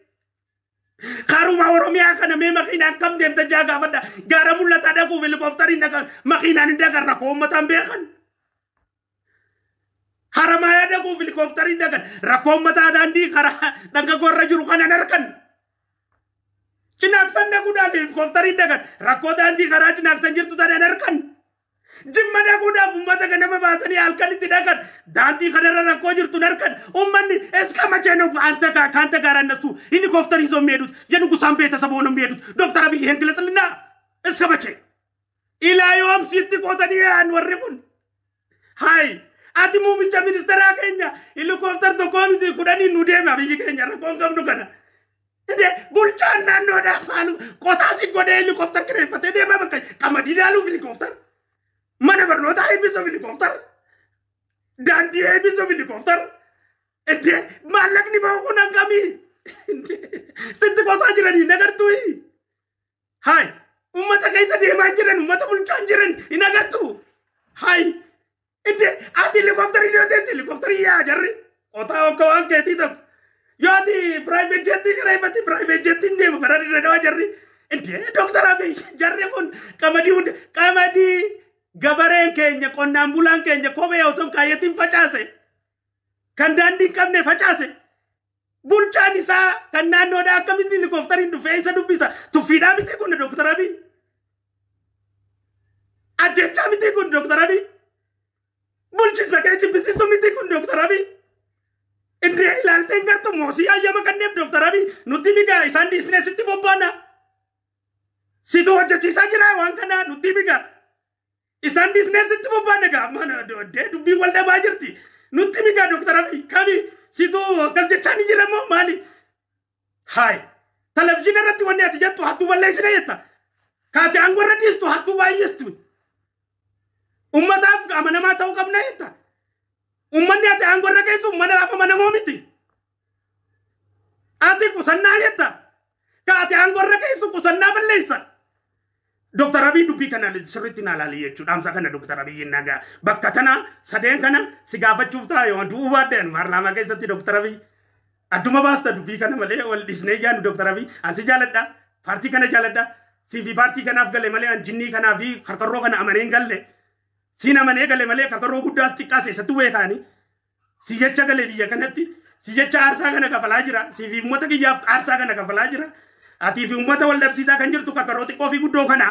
A: Karuma Oromiyaa kana mee makinaan kam deemta jaa gaafadha. Gaara mul'ataa dhaquuf lukooftariin makinaan hin kan koo uummataan beekan. Haramayaa dhaquuf lukooftariin dagan rakkoo uummataa daandii kara dhangaggoorra jiru jurukan harkan. Cinaaksan dhaquudhaaf helikooftariin dhaqan rakkoo daandii karaa cinaaksan jirtu tanaan harkan. Jimma dhaquudhaaf uummata ganama baasanii halkan itti dhaqan daandii kanarra rakkoo jirtu harkan uummanni eska macheeno anta kaanta gaaraan nasu helikooftariin son meedut jedhu gusaan beeta saboon meedut doktara biyya hin gilasillina eska mache. Ilaa yoomsiitti qootanii yaa'an warri kun. Haayi. Ati muumicha ministeeraa keenya helikooftara tokkoo miti kudhanii nu deema biyyi keenya rakkoon qabnu kana. no da faanu kota si godhee helikooftara kireeffatee kama di qamadii dhaaluuf helikooftara mana barnootaa eebbisuuf helikooftara daandii eebbisuuf helikooftara indee maallaqni bahu kun hangamii sitti qotaa jiranii nagartuu haay ummata de ma jiran ummata bulchaan jiran hin agartuu haay indee ati helikooftara hiriyootee helikooftara ya jarri qotaa akka waan keetii yoo ati piraayiveet jeetii kana ifatti piraayiveet jeetiin deemu karaa irra dawaa jarri intee doktara fi jarri kun qamadii hundi qamadii gabareen keenya qonnaan bulaan keenya kophee otoo kaayyatiin facaase kan daandii hin qabne facaase bulchaan isaa kan naannoodhaa akkamitti helikooftariin dhufee isa dubbisa tuffiidhaa miti kun doktara Abiy ajjechaa miti kun doktara Abiy bulchiisa kee jibbisiisu miti kun doktara Abiy. ilal Indira ilaalteen gartuu moosii ayyama kanneef Dooktar nuti nutti migaa isaan dhiisneesitti bobbaana. Situ aja cisa jira bika isan di sini Isaan dhiisneesitti na gak mana tu bi walde bajar ti nuti bika dokter Abi kami situ akkas je cani jira hai moo maali? Haay televizyiina irratti wanni ati jettu hattuu balleessine jetta. Kaati hatu irra dhiistu hattuu mana Uummataaf amanamaa na ya ta? Uummanni ati aangorra keessu mana lafa manamoo miti. Ati qusannaa jetta. Ka ati aangorra keessu qusannaa balleessa. Dooktar Abiy dubbii kana sirriitti naa ilaali jechuudha. Amsa kana Dooktar Abiyyiin nagaa. Bakka tana sadeen kana si gaafachuuf ta'a yoo du'uu baaddeen paarlaamaa keessatti Dooktar Abiy. Adduma baasta dubbii kana malee wal dhisnee jaannu Dooktar Abiy asi jaaladha. Paartii kana jaaladha. Siifii paartii kanaaf galee malee anjinnii kanaa fi karkarroo kana amanee hin galle. siin amanee galee malee akka garuu guddaas xiqqaa seessatti uwwee kaanii si jecha galee biyya kanatti si jecha aarsaa kana kafalaa jira si fi uummata kiyyaaf aarsaa kana kafalaa jira atii fi uummata wal dhabsiisaa kan jirtu kakaroo xiqqoo fi guddoo kana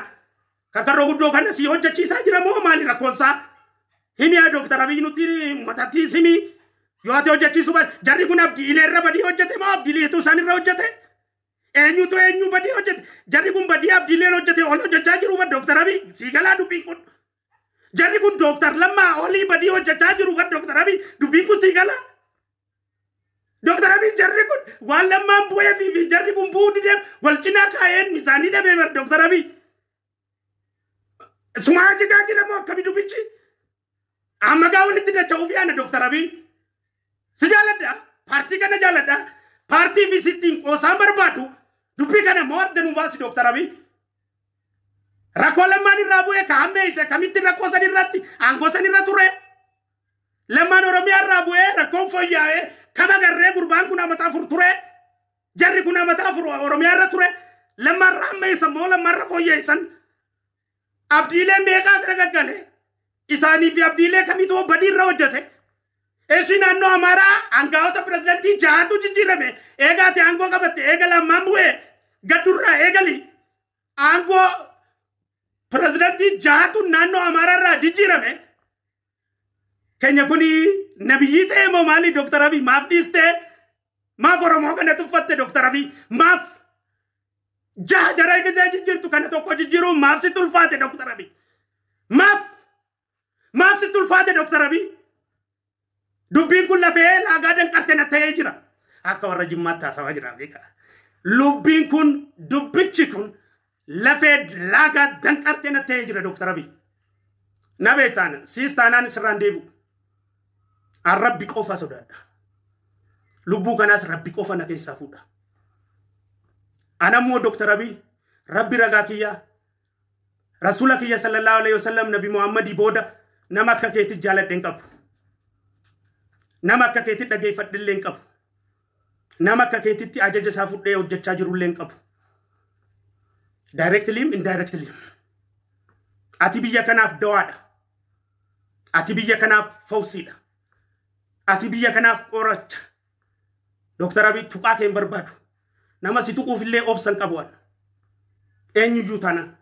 A: kakaroo guddoo kana si hojjechiisaa jira moo maali rakkoonsaa himiyaa dooktar abiyyi nuti matatti simii yoo ati hojjechiisu bad jarri kun abdiileerra badii hojjete moo abdiileetu isaanirra hojjete eenyutu eenyu badii hojjete jarri kun badii abdiileen hojjete ol hojjechaa jiru bad dooktar abiyyi siigalaa dubbiin kun Jadi kun dooktar lammaa olii badii oh, hojjechaa jiru kan dokter abi. Dubi kun sii Dokter abi jadi kun waan lammaan buaya fi Jadi kun bu'uu dideem wal cinaa kaa'een misaanii dhabee bar dooktar Abiy. Sumaa jigaa jedhamu akkami dubbichi. Amma gaa itu dacha'uuf yaana dooktar er, Abiy. Si jaaladhaa dah kana jaaladhaa paartii fi sittiin qoosaan barbaadu dubbii kana moo adda nu baasi dokter abi. Rakkoo lammaan irraa bu'e ka hammeeyse kamittiin rakkoo san irratti aangoo san irra ture. Lammaan Oromiyaa ture. Jarri kun amata afur Oromiyaa irra ture. Lammaan irraa hammeeysan moo lammaan irra fooyya'eessan. Abdiilee meeqaa garagaggale isaanii fi abdiilee kamitu badii irra hojjete. Eshi naannoo Amaaraa aangaa'ota pirezidantii jahaatu jijjiirame. Pireezidaantii jaatu naannoo Amaaraarraa jijjiirame keenya kun nabiyyii ta'ee moo maali Dooktar Abiy maaf dhiistee maaf Oromoo kana tuffatte Dooktar Abiy maaf jaha jara gisee jijjiirtu kana tokko jijjiiruun maaf si tulfaate Dooktar Abiy maaf maaf si tulfaate Dooktar Abiy dubbiin kun lafee laagaa danqarte na ta'ee jira akka warra jimmaatti haasawaa jira beekaa lubbiin kun dubbichi kun. lafee laagaa danqartee na ta'ee jira dooktar Abiy. Na beektaan siis taanaan sirraan deebi'u. Arrabbi qofa sodaadha. Lubbuu kanaas rabbi qofa na keessaa fuudha. Anammoo dooktar Abiy rabbi ragaa kiyyaa rasuula kiyya sallallahu alaihi wasallam nabi muhammadii booda nama akka keetti jaaladhe hin qabu. Nama akka keetti dhageeffadhe illee hin qabu. Nama akka keettitti ajaja isaa fudhee hojjechaa jiru illee hin qabu. Directly, indirectly. ati biyya kanaaf dawada ati biyya kanaaf fawsiidha ati biya kanaaf qoracha dooktar abiy tuqaa kee hin barbaadu nama si fille obsan qabu'an enyu jutana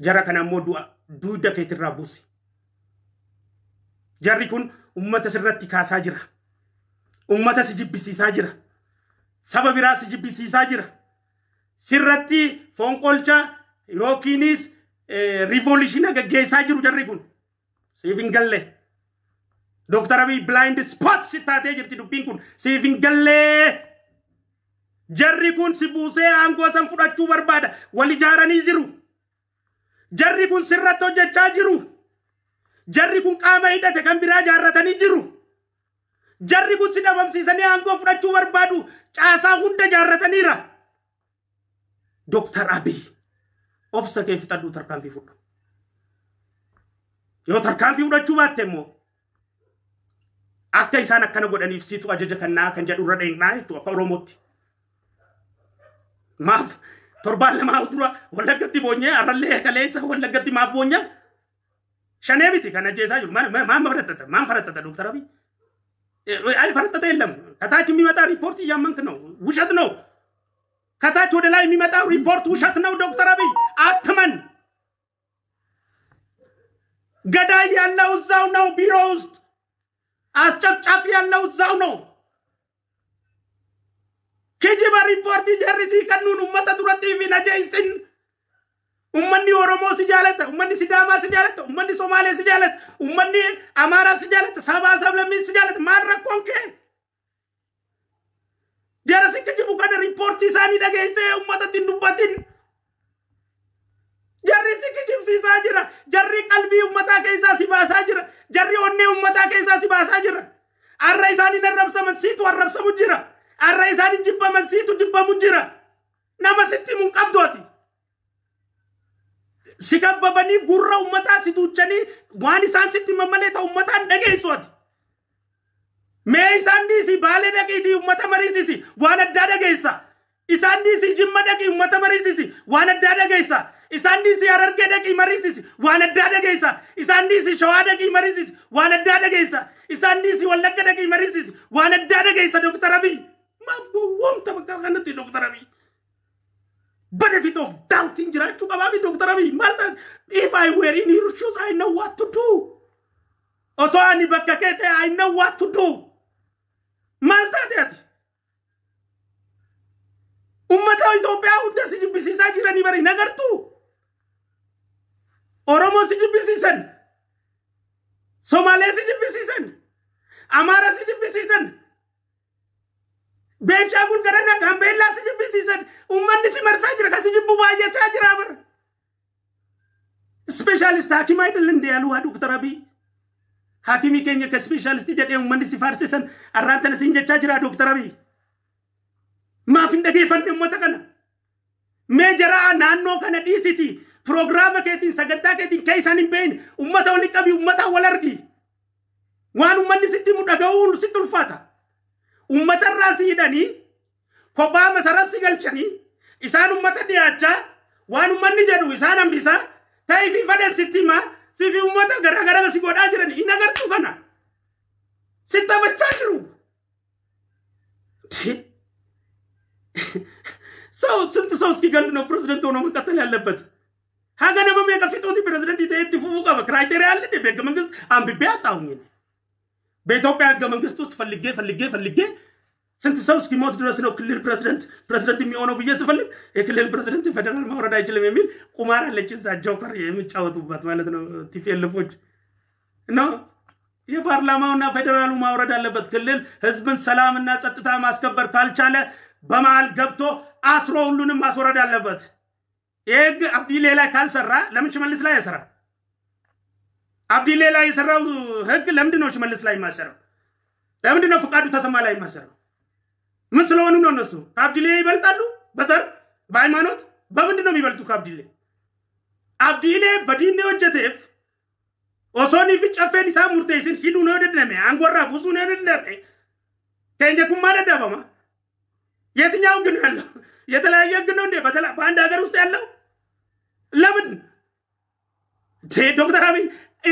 A: jara kana modua du'a duudda keetirraa buusi kun ummata sirratti ka sajira ummata si jibbisiisaa jira saba sirratti fonqolcha yookiinis eh, riivoolishina gaggeessaa jiru jarri kun siif hin galle. Dooktar Abiy blind spot si taatee jirti dubbiin kun siif hin galle. Jarri kun si buusee aangoo san fudhachuu barbaada. wali jarani jiru. Jarri kun sirratti hojjechaa jiru. Jarri kun qaama hidhate kan biraa jaarratanii jiru. Jarri kun si dhabamsiisanii aangoo fudhachuu barbaadu. Caasaa hunda jaarrataniira. ዶክተር አብይ obsa kee fixadhu tarkaanfii fudhu yoo tarkaanfii fudhachuu baatte immoo akka isaan akkana godhaniif siitu ajaja kannaa kan jedhu irra dheenaa jechuudha akka Oromootti. Maaf torbaan lamaa dura wallaggatti boonyee arrallee kaleessa wallaggatti maaf boonyaa shanee miti kan ajjeesaa jiru maam farattata maam farattata doktara Abiy. Ayi farattata የለም ከታች የሚመጣ ሪፖርት እያመንክ ነው ውሸት ነው ከታች ወደ ላይ የሚመጣው ሪፖርት ውሸት ነው። ዶክተር አብይ አትመን። ገዳይ ያለው እዛው ነው ቢሮ ውስጥ፣ አስጨፍጫፊ ያለው እዛው ነው። ኪጂበ ሪፖርት ጀርሲ ከኑን ኡመተ ዱረት ፊ ነጀይስን ኡመኒ ኦሮሞ ሲጃለት ኡመኒ ሲዳማ ሲጃለት ኡመኒ ሶማሌ ሲጃለት ኡመኒ አማራ ሲጃለት ሳባ ሰብለሚን ስጃለት ማን ረኮንኬ Jara sikkiti bukan dari porti sani dage se ummata tin dubbatin. si sikkiti eh, sisa jira, jarri qalbii ummata keessa si bahasa jira, jarri umata kaisasi bahasa si baasaa jira. Arra sama situ arab sama jira. Arra man jibbaman siitu jibbamu jira. Nama sitti mun qabdu ati. Si gabbabanii gurra ummataa si chani waan san sitti mammalee ta'u ummataan dhageessu ati. Mee isaan dhiisii baalee dhaqiitii uummata mariisisi waan addaa dhageessa. Isaan dhiisii jimma dhaqii uummata mariisisi waan addaa dhageessa. Isaan dhiisii harargee dhaqii mariisisi waan addaa dhageessa. Isaan dhiisii shawaa dhaqii mariisisi waan addaa dhageessa. Isaan dhiisii wallagga dhaqii mariisisi waan addaa dhageessa Dooktar Abiy. Maaf gowwoomta bakka kanatti Dooktar Abiy. Benefit of doubting jiraachuu qabaabi Dooktar Abiy maal ta'a if I were in your shoes I know what to do. Osoo ani bakka kee ta'e I know what to do. ማልታትያት ኡመታው ኢትዮጵያ ሁንደ ሲጅብሲሳ ጅረን ይበረኝ ነገርቱ ኦሮሞ ሲጅብሲሰን ሶማሌ ሲጅብሲሰን አማራ ሲጅብሲሰን ቤንሻንጉል ገረና ጋምቤላ ሲጅብሲሰን ኡመን ሲመርሳ ጅረ ከሲጅቡ ባየቻ ጅራብር ስፔሻሊስት ሐኪም አይደል እንዲ ያሉ haakimii keenya ke spesialis tidak yang si sen, arraan tana sinja cajra dokter abi maafin maaf fan dhageeffanne mota kana mee jaraa naannoo kana dhiisiti piroogiraama ke tin keetiin kee isaan hin beeyin uummata waliin qabi uummataan wal argi Umata uummanni sitti mudhaga'uu sitti ulfaata uummatarraa si hidhanii kophaa masaraa si galchanii isaan uummata dhiyaachaa waan ummanni jedhu si fi uummata garaa garaa si godhaa jiran hin agartu kana. Si taphachaa jiru. ሰው ስንት ሰው እስኪገል ነው ፕሬዝደንት ሆኖ መቀጠል ያለበት? ሀገ ነመ የቀፊጦት ፕሬዝደንት የተየት ፉፉ ቀበ ክራይቴሪያ አለ እንዴ? በህገ መንግስት አንብቤ አጣሁኝ። በኢትዮጵያ ህገ መንግስት ውስጥ ፈልጌ ፈልጌ ፈልጌ ስንት ሰው እስኪሞት ድረስ ነው ክልል ፕሬዚደንት ፕሬዚደንት የሚሆነው ብዬ ስፈልግ የክልል ፕሬዚደንት ፌደራል ማውረድ አይችልም የሚል ቁማር አለች። እዛ ጆከር የሚጫወቱበት ማለት ነው ቲፒልፎች እና የፓርላማውና ፌደራሉ ማውረድ አለበት። ክልል ህዝብን ሰላምና ጸጥታ ማስከበር ካልቻለ በመሃል ገብቶ አስሮ ሁሉንም ማስወረድ አለበት። ይህ አብዲሌ ላይ ካልሰራ ለምን ሽመልስ ላይ ያሰራ አብዲሌ ላይ የሰራው ህግ ለምንድን ነው ሽመልስ ላይ የማይሰራው? ለምንድን ነው ፍቃዱ ተሰማ ላይ የማይሰራው? ምን ስለሆኑ ነው እነሱ ከአብዲሌ ይበልጣሉ? በዘር በሃይማኖት በምንድን ነው የሚበልጡ ከአብዲሌ? አብዲሌ በዲኔ ወጀቴፍ ኦሶኒ ፍጨፌን ኢሳ ሙርቴሲን ሂዱ ነው ደደሜ አንጎራ ቡሱ ነው ደደሜ ከእንጀ ኩማ ደደበማ የትኛው ግን ያለው የተለያየ ግን ነው እንዴ? በአንድ ሀገር ውስጥ ያለው ለምን ዶክተር አብይ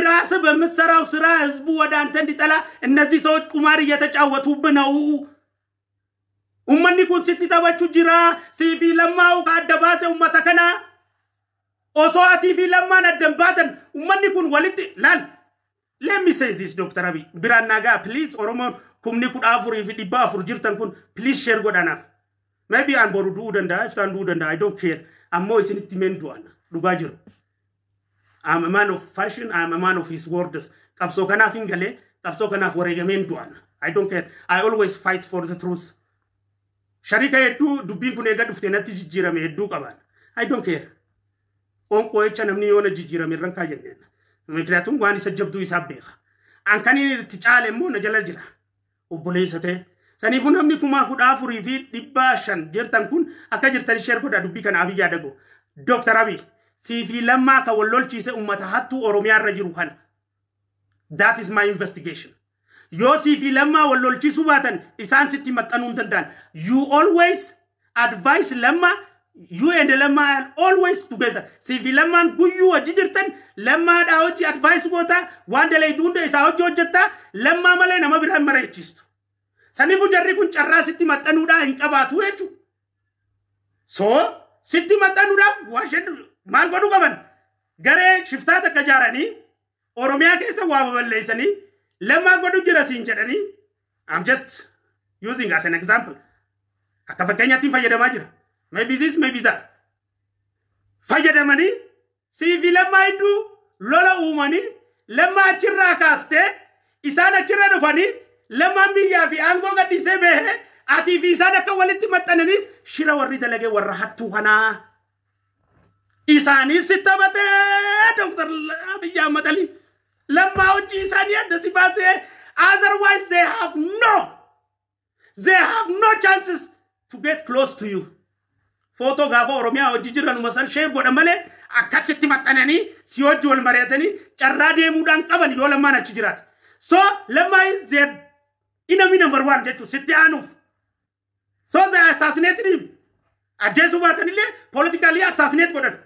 A: ራስ በምትሰራው ስራ ህዝቡ ወደ አንተ እንዲጠላ እነዚህ ሰዎች ቁማር እየተጫወቱብ ነው። Uummanni kun sitti taphachuu jira. Siifii lammaa uga adda baase uummata kanaa. Osoo atii fi lammaan addan baatan uummanni kun walitti laal. Let me say this, Dr. Abiy. Biraan nagaa, please, Oromoon kumni kudha afurii fi dhibba afur jirtan kun please share godhanaaf. Maybe aan boru du'uu danda'a, iftaan du'uu danda'a, I don't care. Ammoo isinitti meen du'ana, dhugaa jiru. I'm a man of fashion, I'm a man of his words. Qabsoo kanaaf hin galee, qabsoo kanaaf wareegameen du'ana. I don't care. I always fight for the truth. sharika hedduu dubbiin kun eega dhufte natti jijjiirame hedduu qaban i don't care qoonqoo'icha namni yoona jijjiirame irran kaa jenneen ምክንያቱም ዋን isa jabduu isaa beeka ankanin itti caale immoo na jala jira obboleessa ta'e saniifuu namni kuma kudha afurii fi dhibba shan jirtan kun akka jirtan sheer godha dubbii kana abiyyaa dago dooktar abiy siifii lammaa ka wallolchiise ummata hattuu oromiyaa irra jiru kana that is my investigation yoo siifi lammaa wal lolchiisuu baatan isaan sitti maxxanuu hin danda'an. You always advise lammaa you and lammaa are always together. Siifi lammaan guyyuu hojii jirtan lammaadhaa hojii advise goota waan dalee duunda isaa hojii hojjettaa lammaa malee nama biraa hin mariichistu. Saniifuu jarri kun carraa sitti maxxanuudhaa hin qabaatu jechuudha. So sitti maxxanuudhaaf waasheen maal godhuu qaban garee shiftaata akka jaaranii oromiyaa keessa waa baballeessanii Lammaa godhu jira siin jedhanii I'm just using as an example. Akka fakkeenyaatti fayyadamaa jira. Maybe this, maybe that. Fayyadamanii CV lammaa hedduu lola uumanii lammaa achirraa kaastee isaan achirra dhufanii lammaan biyyaa fi aangoo gadhiisee bahee atii fi isaan akka walitti maxxananiif shira warri dalagee warra hattuu kanaa. Isaanis taphatee Dooktar Abiyyi Ahmad Alii ለማውጂ ኢሳኒያ ደሲባሴ otherwise they have no they have no chances to get close to you ፎቶ ጋፋ ኦሮሚያ ወጅ ጅረኑ መሰን ሼ ጎደ መሌ አካስቲ መጠነኒ ሲወጅ ወል መሬተኒ ጨራ ዴሙዳን ቀበን ዮ ለማ ነች ጅራት ሶ ለማይ ዜድ ኢነሚ ነምበር ዋን ጀቹ ስቲ አኑፍ ሶ ዘ አሳሲኔት ዲም አጀሱ ባተንሌ ፖለቲካሊ አሳሲኔት ጎደን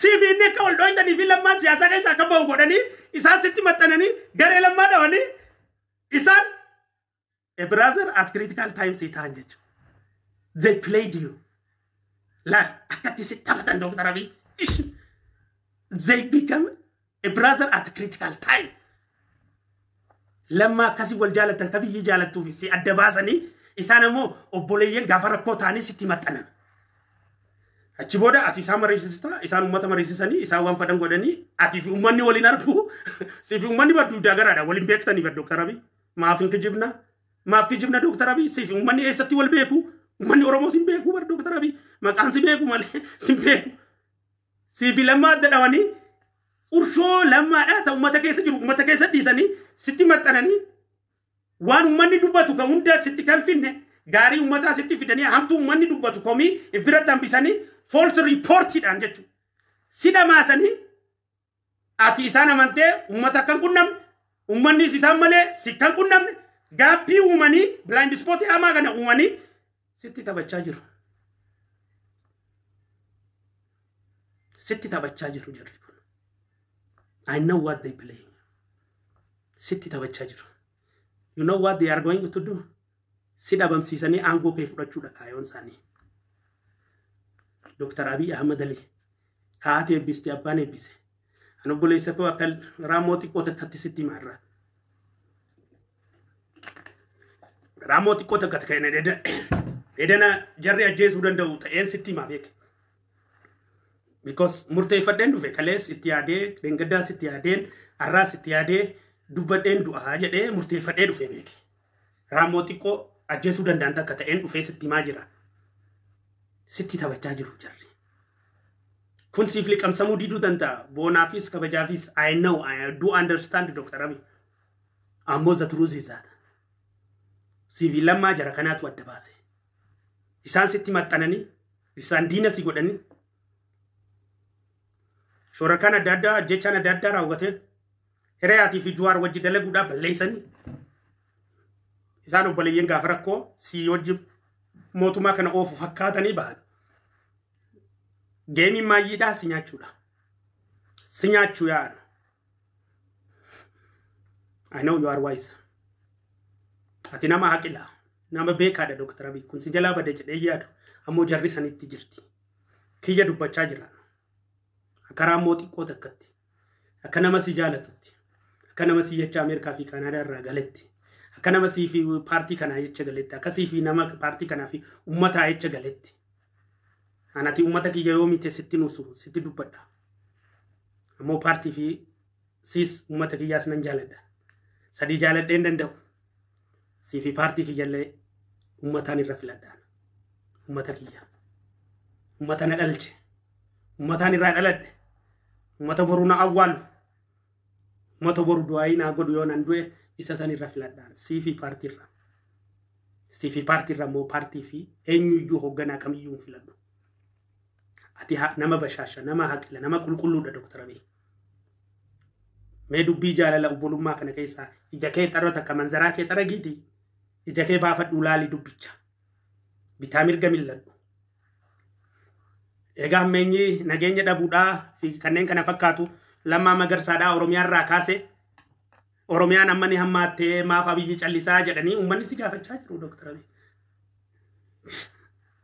A: siiviinni akka wal dhooytanii fi lammaan siyaasaa keessaa akka bahu godhanii isaan sitti maxxananii garee lammaa dhawanii isaan a brother at critical times ta'an jechuudha. They played you. Laal akkatti si taphatan Dooktar Abiy. They become a brother at critical time. Lamma akkasii wal jaalatan ka biyyi jaalattuuf si adda baasanii isaan ammoo obboleeyyan gaafa rakkoo ta'anii sitti maxxanan. Ati boda ati sama isaan mariisista isaan uummata ni, isaan waan fadan ni, ati fi umani wali narku, si fi umani baddu garaadha waliin beektanii bad dooktar abi maaf maafin kejibna, maaf kejibna dooktar tarabi, si fi umani esati wali beku, umani oromo sin beeku bar dooktar abi maqaan si beku male, sim beku, si fi ada adda urso lama eh, ta umata kesa jiru uummata keessa dhiisanii sitti wan umani duba dubbatu kan si sitti kan finne umata uummataa sitti hamtu hamtuu umani dubbatu ifira tampisani false reportiidhaan tu kan Si ni, ati isaan amantee uummata akkan qunnamne si sama malee si kan qunnamne Gapi umani. blind ispoortii e hamaa kana uumanii sitti charger, jiru. Sitti charger jiru jarri I know what they play. Sitti taphachaa jiru. You know what they are going to do? Si dhabamsiisanii aangoo kee fudhachuu kayon sani. ዶክተር አብይ አህመድ አሊ ሀት ኤቢስቲ አባን ኤቢሴ አንቦሌሰ ኮ አከል ራሞቲ ቆተ ከትስቲ ማራ ራሞቲ ቆተ ከት ከነ ደደ ደደና ጀሪ አጀሱ ደንደው ተኤን ስቲ ማቤክ ቢኮዝ ሙርቴ ፈደን ዱፌ ስቲ ያዴ ደንገዳ ስቲ ያዴን አራ ስቲ ያዴ ዱበደን ዱአ ጀዴ ሙርቴ ፈዴ ዱፌ ራሞቲ ቆ አጀሱ ደንዳንታ ከተኤን ዱፌ ስቲ ማጅራ sitti taphachaa jiru jarri. Kun siif liqamsamuu diduu danda'a. Boonaafis kabajaafis I know I do understand Dr. Abiy. Ammoo the truth is that. lammaa jara kanaatu adda baase. Isaan sitti maxxananii isaan diina si godhanii kan adda addaa jechaan adda addaa raawwatee hiriyaatii fi juwaar wajji dalaguudhaaf balleessanii isaan obboleeyyan gaafa rakkoo si wajjin mootummaa kana oofu fakkaatanii ba'an. geeniin maayyiidhaa si nyaachuudha. Si nyaachuu yaa'an. I know you are Ati nama haqilaa Nama beekaadha Dr. Abiy. Kun si jalaa bade jedhee yaadu. Ammoo jarri sanitti jirti. Kiyya dubbachaa jira Karaa immoo xiqqoo takkatti. Akka nama si jaalatutti. Akka nama si jecha Ameerikaa fi Kaanaadaa irraa galetti. akka nama sii fi paartii kanaa jecha galetti akka sii fi nama paartii kanaa fi ummataa jecha galetti anati uummata kiyya yoo miite sitti nuusu sitti dubbadha ammoo paartii fi siis uummata kiyyaas nan jaaladha sadii jaaladhee hin danda'u fi paartii kiyyallee uummataan irra filadhaan uummata kiyya uummata na dhalche uummataan irraa dhaladhe uummata boruu na awwaalu uummata boru du'aayi naa godhu yoo nan du'e isa san irra filadhaan siifi paartiirra. Siifi paartiirra immoo paartii fi eenyuyyuu hoogganaa kamiyyuu hin filadhu. Ati nama bashaasha, nama haqila, nama qulqulluudha Dr. Abiy. Mee dubbii jaalala obbolummaa kana keessaa ija kee xarra takka manzaraa kee xarra giiti. Ija kee baafadhu laali dubbicha. Bitaa mirga milladhu. Egaa ammeenyi nageenya dhabuudhaa fi kanneen kana fakkaatu lammaa magarsaadhaa Oromiyaarraa kaasee Oromiyaan amma ni hammaattee maaf abiyyi callisaa jedhanii uummanni si gaafachaa jiru Dooktar Abiy.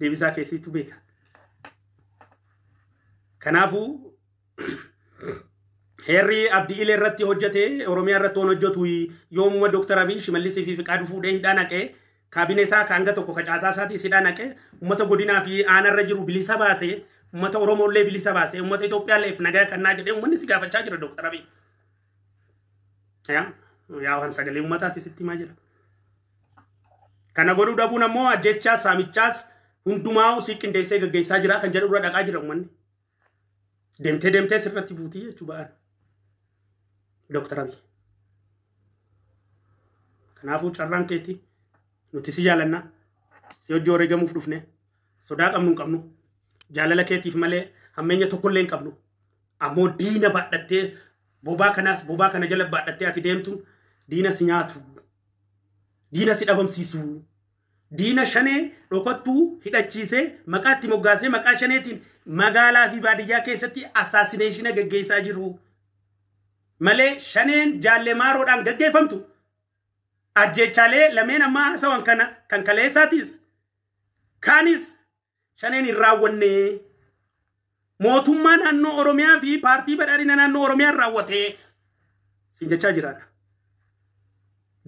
A: Deebisaa keessattuu beeka. Kanaafuu heerri abdii ilee irratti hojjete Oromiyaa irratti waan hojjetu yoomuma Dooktar Abiy shimallisii fi fiqaa dufuudhee hidhaan haqee kaabinee isaa ka hanga tokko kacaasaa isaatiis hidhaan haqee uummata godinaa fi aanarra jiru bilisa baasee uummata Oromoo illee bilisa baasee uummata Itoophiyaa illee nagaa kennaa jedhee uummanni si gaafachaa jira Dooktar Abiy. Yaa ya, waan sagalee uummataati sitti himaa jira. Kana godhuu sami ammoo ajjechaas saamichaas sikin si qindeessee gaggeessaa jira kan jedhu irra dhaqaa demte sirna Deemtee deemtee sirratti buutii jechuu iya, ba'an. kana fu Kanaafuu ke keetti nuti si na si hojii wareegamuuf dhufne sodaa qabnu jalala ke jaalala keetiif malee hammeenya tokkollee kamnu qabnu ammoo diina baadhattee bobaa kanaas bobaa kana jala baadhattee ati deemtuun diina si nyaatu diina si dhabamsiisu diina shanee dhokattuu hidhachiisee maqaatti moggaasee maqaa shaneetiin magaalaa fi baadiyyaa keessatti assaasineeshina geggeessaa jiru. Malee shaneen jaalle maaroodhaan geggeeffamtu ajjechaalee lameen ammaa haasawwan kana kan kaleessaatis kaanis shaneen hin raawwannee mootummaa naannoo Oromiyaa fi paartii badhaadhina naannoo Oromiyaa raawwatee siin jechaa jiraadha።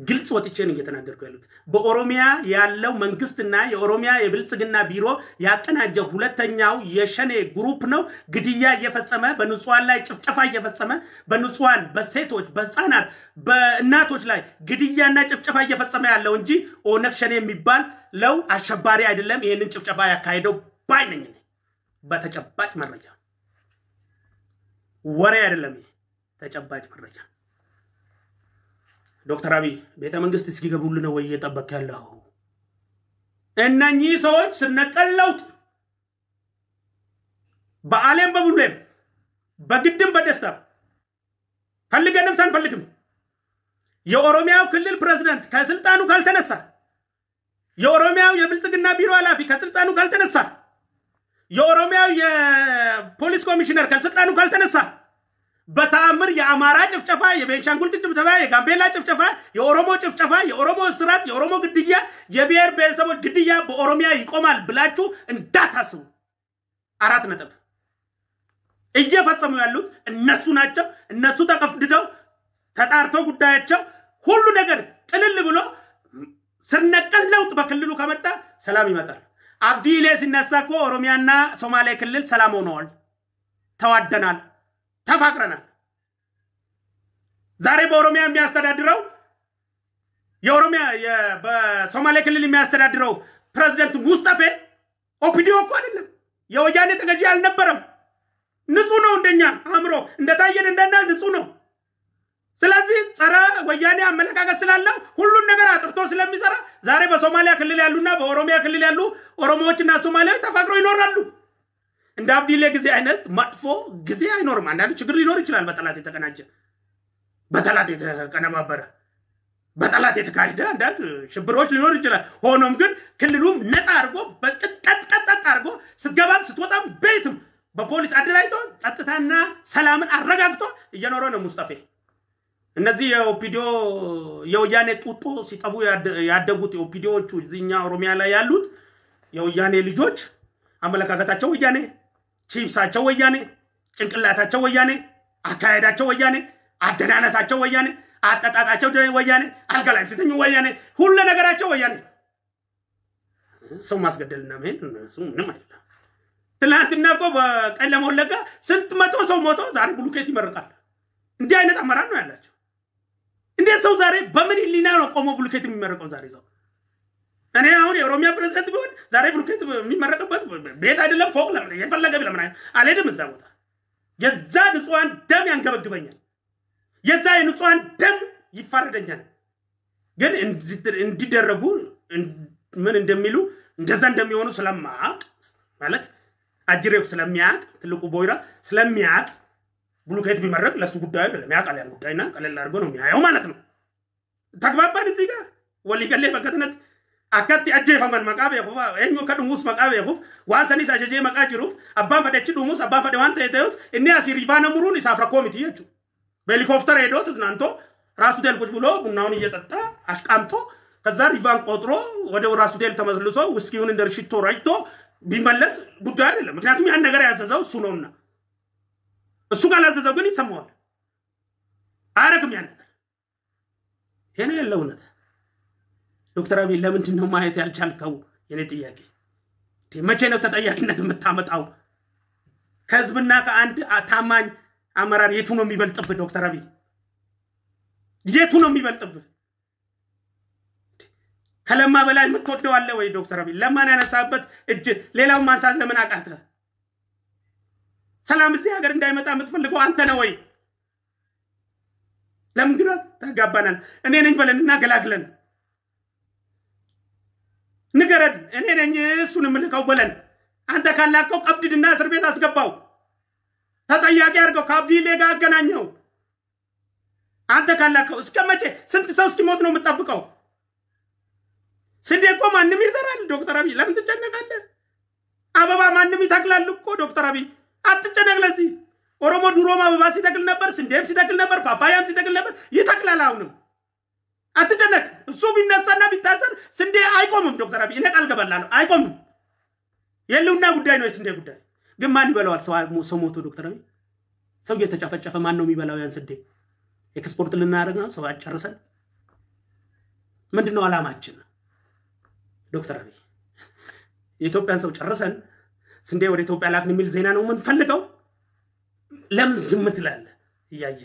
A: ግልጽ ወጥቼ ነው እየተናገርኩ ያሉት። በኦሮሚያ ያለው መንግስትና የኦሮሚያ የብልጽግና ቢሮ ያቀናጀ ሁለተኛው የሸኔ ግሩፕ ነው። ግድያ እየፈጸመ በንጹሐን ላይ ጭፍጨፋ እየፈጸመ በንጹሐን፣ በሴቶች፣ በህፃናት፣ በእናቶች ላይ ግድያና ጭፍጨፋ እየፈጸመ ያለው እንጂ ኦነግ ሸኔ የሚባል ለው አሸባሪ አይደለም። ይህንን ጭፍጨፋ ያካሄደው ባይ ነኝ። በተጨባጭ መረጃ ወሬ አይደለም፣ ተጨባጭ መረጃ። ዶክተር አብይ ቤተ መንግስት እስኪገቡልን ነው ወይ እየጠበቅ ያለው? እነኚህ ሰዎች ስነቀለውት በአሌም በቡሌም በግድም በደስታም ፈልገንም ሳንፈልግም የኦሮሚያው ክልል ፕሬዝዳንት ከስልጣኑ ካልተነሳ፣ የኦሮሚያው የብልጽግና ቢሮ ኃላፊ ከስልጣኑ ካልተነሳ የኦሮሚያው የፖሊስ ኮሚሽነር ከስልጣኑ ካልተነሳ በተአምር የአማራ ጭፍጨፋ፣ የቤንሻንጉል ጭፍጨፋ፣ የጋምቤላ ጭፍጨፋ፣ የኦሮሞ ጭፍጨፋ፣ የኦሮሞ እስራት፣ የኦሮሞ ግድያ፣ የብሔር ብሔረሰቦች ግድያ በኦሮሚያ ይቆማል ብላችሁ እንዳታስቡ። አራት ነጥብ። እየፈጸሙ ያሉት እነሱ ናቸው። እነሱ ተቀፍድደው ተጣርቶ ጉዳያቸው ሁሉ ነገር ቅልል ብሎ ስነቀል ለውጥ በክልሉ ከመጣ ሰላም ይመጣል። አብዲሌ ሲነሳ እኮ ኦሮሚያና ሶማሌ ክልል ሰላም ሆነዋል። ተዋደናል፣ ተፋቅረናል። ዛሬ በኦሮሚያ የሚያስተዳድረው የኦሮሚያ በሶማሌ ክልል የሚያስተዳድረው ፕሬዚደንት ሙስጠፌ ኦፒዲዮ እኮ አይደለም፣ የወያኔ ተገዢ አልነበረም። ንጹህ ነው፣ እንደኛ አእምሮ እንደታየን እንደና ንጹህ ነው። ስለዚህ ጸረ ወያኔ አመለካከት ስላለው ሁሉን ነገር አጥርቶ ስለሚሰራ ዛሬ በሶማሊያ ክልል ያሉና በኦሮሚያ ክልል ያሉ ኦሮሞዎችና ሶማሊያዎች ተፋቅረው ይኖራሉ። እንደ አብዲሌ ጊዜ አይነት መጥፎ ጊዜ አይኖርም። አንዳንድ ችግር ሊኖር ይችላል። በጠላት የተቀናጀ፣ በጠላት የተቀነባበረ፣ በጠላት የተካሄደ አንዳንድ ሽብሮች ሊኖር ይችላል። ሆኖም ግን ክልሉም ነፃ አድርጎ በቅጥቀጥቀጥ አድርጎ ስትገባም ስትወጣም ቤትም በፖሊስ አደራጅቶ ጸጥታና ሰላምን አረጋግቶ እየኖረ ነው ሙስጠፌ። እነዚህ የኦፒዲዮ የወያኔ ጡጦ ሲጠቡ ያደጉት ኦፒዲዮቹ እዚኛ ኦሮሚያ ላይ ያሉት የወያኔ ልጆች አመለካከታቸው ወያኔ፣ ቺፕሳቸው ወያኔ፣ ጭንቅላታቸው ወያኔ፣ አካሄዳቸው ወያኔ፣ አደናነሳቸው ወያኔ፣ አጠጣጣቸው ወያኔ፣ አልጋ ላይ ሲተኙ ወያኔ፣ ሁሉ ነገራቸው ወያኔ። ሰው ማስገደልና መሄድ እነሱ ምንም አይደለም። ትናንትና እኮ በቀለመ ወለጋ ስንት መቶ ሰው ሞቶ ዛሬ ብሎኬት ይመርቃል። እንዲህ አይነት አመራር ነው ያላቸው። እንዴት ሰው ዛሬ በምን ሊና ነው ቆሞ ብሎኬት የሚመረቀው? ዛሬ ሰው እኔ አሁን የኦሮሚያ ፕሬዚደንት ቢሆን ዛሬ ብሎኬት የሚመረቅበት ቤት አይደለም ፎቅ ለምን የፈለገ ለምን አልሄድም እዛ ቦታ። የዛ ንጹሐን ደም ያንገበግበኛል። የዛ የንጹሐን ደም ይፋረደኛል። ግን እንዲደረጉ ምን እንደሚሉ እንደዛ እንደሚሆኑ ስለማቅ ማለት አጅሬው ስለሚያቅ ትልቁ ቦይራ ስለሚያቅ ብሎኬት ቢመረቅ ለሱ ጉዳዩ አይደለም። ያውቃል ያን ጉዳይና ቀለል አድርጎ ነው የሚያየው ማለት ነው። ተግባባን። እዚህ ጋር ወሊገሌ በከትነት አካት አጀፈመን መቃ ቤኩፍ ኞ ከዱሙስ መቃብ ቤኩፍ ዋን ሰኒስ አጀጀ መቃ ጅሩፍ አባን ፈደች ድሙስ አባን ፈደ ዋን ተየተዩት እኒ ሪቫነ ሙሩን ኢሳፍረኮ ኮሚቲ የቹ በሄሊኮፍተር ሄዶ ትዝናንቶ ራሱ ቴል ቁጭ ብሎ ቡናውን እየጠጣ አሽቃምቶ ከዛ ሪቫን ቆጥሮ ወደ ራሱ ቴል ተመልሶ ውስኪውን እንደርሽቶ ረጭቶ ቢመለስ ጉዳይ አይደለም። ምክንያቱም ያን ነገር ያዘዘው እሱ ነውና እሱ ካላዘዘው ግን ይሰማዋል። አያረግም ያን ነገር። ይሄ ነው ያለው እውነት። ዶክተር አብይ ለምንድን ነው ማየት ያልቻልከው? የኔ ጥያቄ መቼ ነው ተጠያቂነት የምታመጣው? ከህዝብና ከአንድ ታማኝ አመራር የቱ ነው የሚበልጥብህ? ዶክተር አብይ የቱ ነው የሚበልጥብህ? ከለማ በላይ የምትወደው አለ ወይ? ዶክተር አብይ ለማን ያነሳበት እጅ ሌላውን ማንሳት ለምን አቃተህ? ሰላም እዚህ ሀገር እንዳይመጣ የምትፈልገው አንተ ነው ወይ? ለምንድነው ተጋባናል? እኔ ነኝ በለን እናገላግለን፣ ንገረን። እኔ ነኝ እሱን የምልከው በለን። አንተ ካላከው ቀብድድና እስር ቤት አስገባው፣ ተጠያቂ አድርገው፣ ከአብዲሌ ጋር አገናኘው። አንተ ካላከው እስከ መቼ? ስንት ሰው እስኪሞት ነው የምጠብቀው? ስንዴ እኮ ማንም ይዘራል ዶክተር አብይ ለምን ትጨነቃለህ? አበባ ማንም ይተክላል እኮ ዶክተር አብይ አትጨነቅ። ለዚህ ኦሮሞ ድሮም አበባ ሲተክል ነበር፣ ስንዴም ሲተክል ነበር፣ ፓፓያም ሲተክል ነበር፣ ይተክላል አሁንም። አትጨነቅ። እሱ ቢነሳና ቢታሰር ስንዴ አይቆምም። ዶክተር አብይ እኔ ቃል ገባላለሁ አይቆምም። የህልውና ጉዳይ ነው የስንዴ ጉዳይ። ግን ማን ይበላዋል? ሰው ሞቶ ዶክተር አብይ ሰው እየተጨፈጨፈ ማን ነው የሚበላው ያን ስንዴ? ኤክስፖርት ልናደርግ ነው ሰው አጨርሰን። ምንድን ነው አላማችን? ዶክተር አብይ የኢትዮጵያን ሰው ጨርሰን ስንዴ ወደ ኢትዮጵያ ላክን የሚል ዜና ነው የምንፈልገው? ለምን ዝም ትላለ? እያየ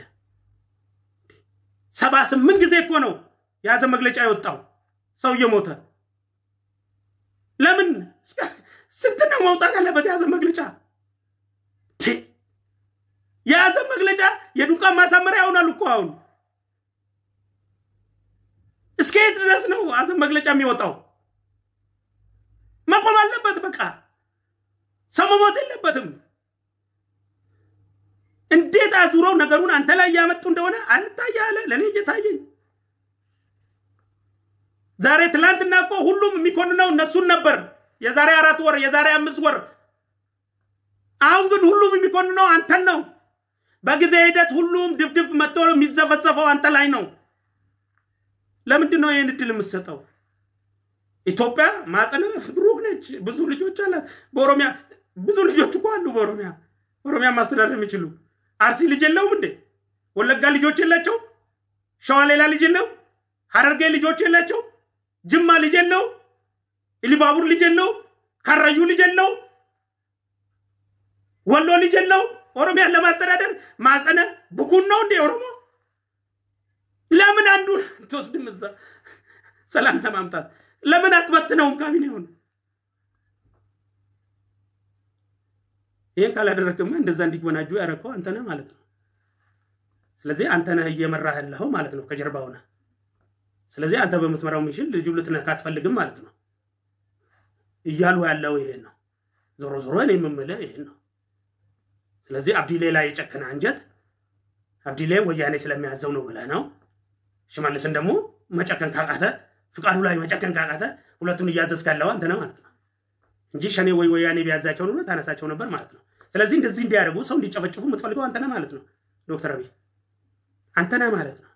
A: ሰባ ስምንት ጊዜ እኮ ነው የያዘ መግለጫ የወጣው ሰው እየሞተ ለምን ስንት ነው መውጣት ያለበት? የያዘ መግለጫ የያዘ መግለጫ የዱቃን ማሳመሪያ ይሆናል እኮ አሁን። እስከ የት ድረስ ነው አዘን መግለጫ የሚወጣው? መቆም አለበት በቃ። ሰው መሞት የለበትም። እንዴት አዙረው ነገሩን አንተ ላይ እያመጡ እንደሆነ አንታየ ለእኔ እየታየኝ ዛሬ ትላንትና እኮ ሁሉም የሚኮንነው እነሱን ነበር፣ የዛሬ አራት ወር የዛሬ አምስት ወር። አሁን ግን ሁሉም የሚኮንነው አንተን ነው። በጊዜ ሂደት ሁሉም ድፍድፍ መጥቶ የሚዘፈዘፈው አንተ ላይ ነው። ለምንድን ነው ይህን እድል የምትሰጠው? ኢትዮጵያ ማጽነ ብሩህ ነች፣ ብዙ ልጆች አላት። በኦሮሚያ ብዙ ልጆች እኮ አሉ በኦሮሚያ ኦሮሚያ ማስተዳደር የሚችሉ አርሲ ልጅ የለውም እንዴ? ወለጋ ልጆች የላቸው? ሸዋ ሌላ ልጅ የለው? ሀረርጌ ልጆች የላቸው? ጅማ ልጅ የለው? ኢሊባቡር ልጅ የለው? ካራዩ ልጅ የለው? ወሎ ልጅ የለው? ኦሮሚያን ለማስተዳደር ማጸነ ብኩን ነው እንዴ ኦሮሞ? ለምን አንዱ ትወስድም እዛ ሰላም ለማምጣት ለምን አትበትነውም ሆነ ይህን ካላደረግማ እንደዛ እንዲጎናጁ ያደረግከው አንተነህ ማለት ነው። ስለዚህ አንተነህ እየመራህ ያለኸው ማለት ነው ከጀርባ ሆነ። ስለዚህ አንተ በምትመራው ሚሽን ልጁ ልትነካ ካትፈልግም ማለት ነው እያሉ ያለው ይሄን ነው። ዞሮ ዞሮ እኔ የምምልህ ይሄን ነው። ስለዚህ አብዲሌ ላይ የጨከነ አንጀት አብዲሌ ወያኔ ስለሚያዘው ነው ብለህ ነው። ሽመልስን ደግሞ መጨከን ካቃተ ፍቃዱ ላይ መጨከን ካቃተ ሁለቱን እያዘዝ ካለው አንተ ነህ ማለት ነው እንጂ ሸኔ ወይ ወያኔ ቢያዛቸው ኑሮ ታነሳቸው ነበር ማለት ነው። ስለዚህ እንደዚህ እንዲያደርጉ ሰው እንዲጨፈጭፉ የምትፈልገው አንተና ማለት ነው ዶክተር አብይ አንተና ማለት ነው።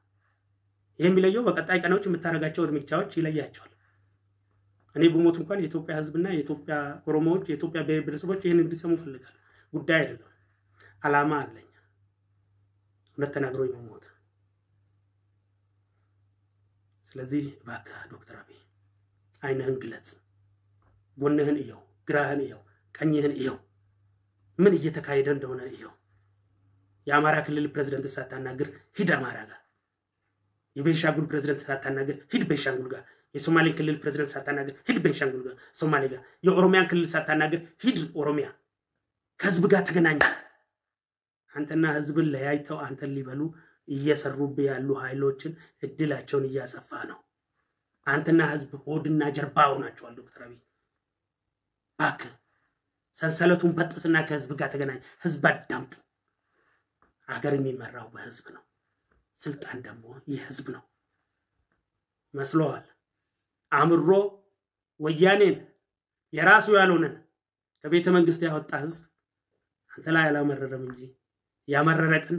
A: ይህ የሚለየው በቀጣይ ቀናዎች የምታደርጋቸው እርምጃዎች ይለያቸዋል። እኔ ብሞት እንኳን የኢትዮጵያ ሕዝብና የኢትዮጵያ ኦሮሞዎች፣ የኢትዮጵያ ብሔር ብሔረሰቦች ይህን እንዲሰሙ ፈልጋል። ጉዳይ አይደለም፣ አላማ አለኝ። እውነት ተናግሮኝ ነው ስለዚህ እባክህ ዶክተር አብይ ዓይንህን ግለጽ፣ ጎንህን እየው፣ ግራህን እየው፣ ቀኝህን እየው። ምን እየተካሄደ እንደሆነ ይኸው። የአማራ ክልል ፕሬዚደንት ሳታናግር ሂድ አማራ ጋር፣ የቤንሻንጉል ፕሬዚደንት ሳታናግር ሂድ ቤንሻንጉል ጋር፣ የሶማሌ ክልል ፕሬዚደንት ሳታናግር ሂድ ቤንሻንጉል ጋር ሶማሌ ጋር፣ የኦሮሚያን ክልል ሳታናግር ሂድ ኦሮሚያ። ከህዝብ ጋር ተገናኝ። አንተና ህዝብን ለያይተው አንተን ሊበሉ እየሰሩብ ያሉ ኃይሎችን እድላቸውን እያሰፋ ነው። አንተና ህዝብ ሆድና ጀርባ ሆናቸዋል። ዶክተር አብይ እባክህ ሰንሰለቱን በጥስና ከህዝብ ጋር ተገናኝ። ህዝብ አዳምጥ። አገር የሚመራው በህዝብ ነው። ስልጣን ደግሞ የህዝብ ነው መስለዋል አምሮ ወያኔን የራሱ ያልሆነን ከቤተ መንግስት ያወጣ ህዝብ አንተ ላይ አላመረረም እንጂ ያመረረ ቀን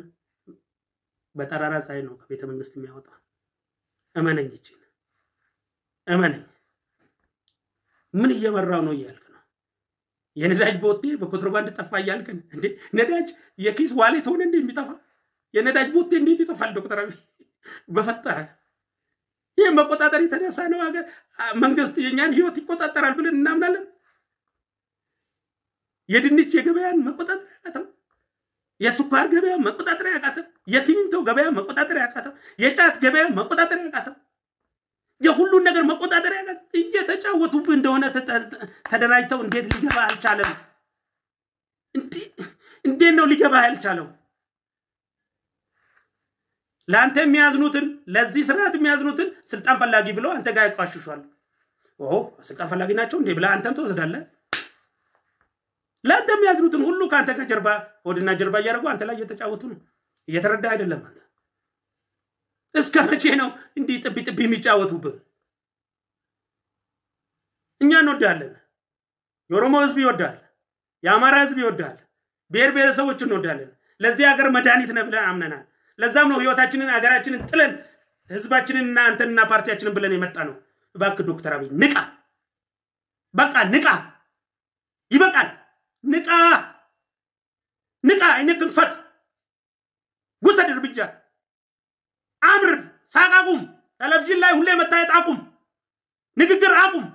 A: በጠራራ ፀሐይ ነው ከቤተ መንግስት የሚያወጣ። እመነኝ፣ እችን እመነኝ። ምን እየመራው ነው እያል? የነዳጅ ቦቴ በኮንትሮባንድ ጠፋ እያልከን እንዴ? ነዳጅ የኪስ ዋሌት ሆነ እንዴ የሚጠፋ? የነዳጅ ቦቴ እንዴት ይጠፋል? ዶክተር አብይ በፈጠረ ይህ መቆጣጠር የተነሳ ነው። ሀገር መንግስት የእኛን ህይወት ይቆጣጠራል ብለን እናምናለን። የድንች የገበያን መቆጣጠር ያቃተው፣ የስኳር ገበያ መቆጣጠር ያቃተው፣ የሲሚንቶ ገበያ መቆጣጠር ያቃተው፣ የጫት ገበያ መቆጣጠር ያቃተው የሁሉን ነገር መቆጣጠር ያ እየተጫወቱብህ እንደሆነ ተደራጅተው እንዴት ሊገባ አልቻለም? እንዴት ነው ሊገባ ያልቻለው? ለአንተ የሚያዝኑትን ለዚህ ስርዓት የሚያዝኑትን ስልጣን ፈላጊ ብለው አንተ ጋር ያቋሽሿል። ስልጣን ፈላጊ ናቸው እንዴ ብለህ አንተም ትወስዳለህ። ለአንተ የሚያዝኑትን ሁሉ ከአንተ ጋር ጀርባ ሆድና ጀርባ እያደረጉ አንተ ላይ እየተጫወቱ ነው። እየተረዳ አይደለም። አንተ እስከ መቼ ነው እንዲህ ጥቢ ጥቢ የሚጫወቱብህ እኛ እንወዳለን። የኦሮሞ ህዝብ ይወዳል። የአማራ ህዝብ ይወዳል። ብሔር ብሔረሰቦች እንወዳለን። ለዚህ ሀገር መድኃኒት ነህ ብለን አምነናል። ለዛም ነው ህይወታችንን ሀገራችንን ጥለን ህዝባችንንና አንተና አንተንና ፓርቲያችንን ብለን የመጣ ነው። እባክህ ዶክተር አብይ ንቃ፣ በቃ ንቃ፣ ይበቃል። ንቃ፣ ንቃ፣ አይነክን ፈጥ ውሰድ እርምጃ አምርብ ሳቅ አቁም። ቴሌቪዥን ላይ ሁሌ መታየት አቁም። ንግግር አቁም።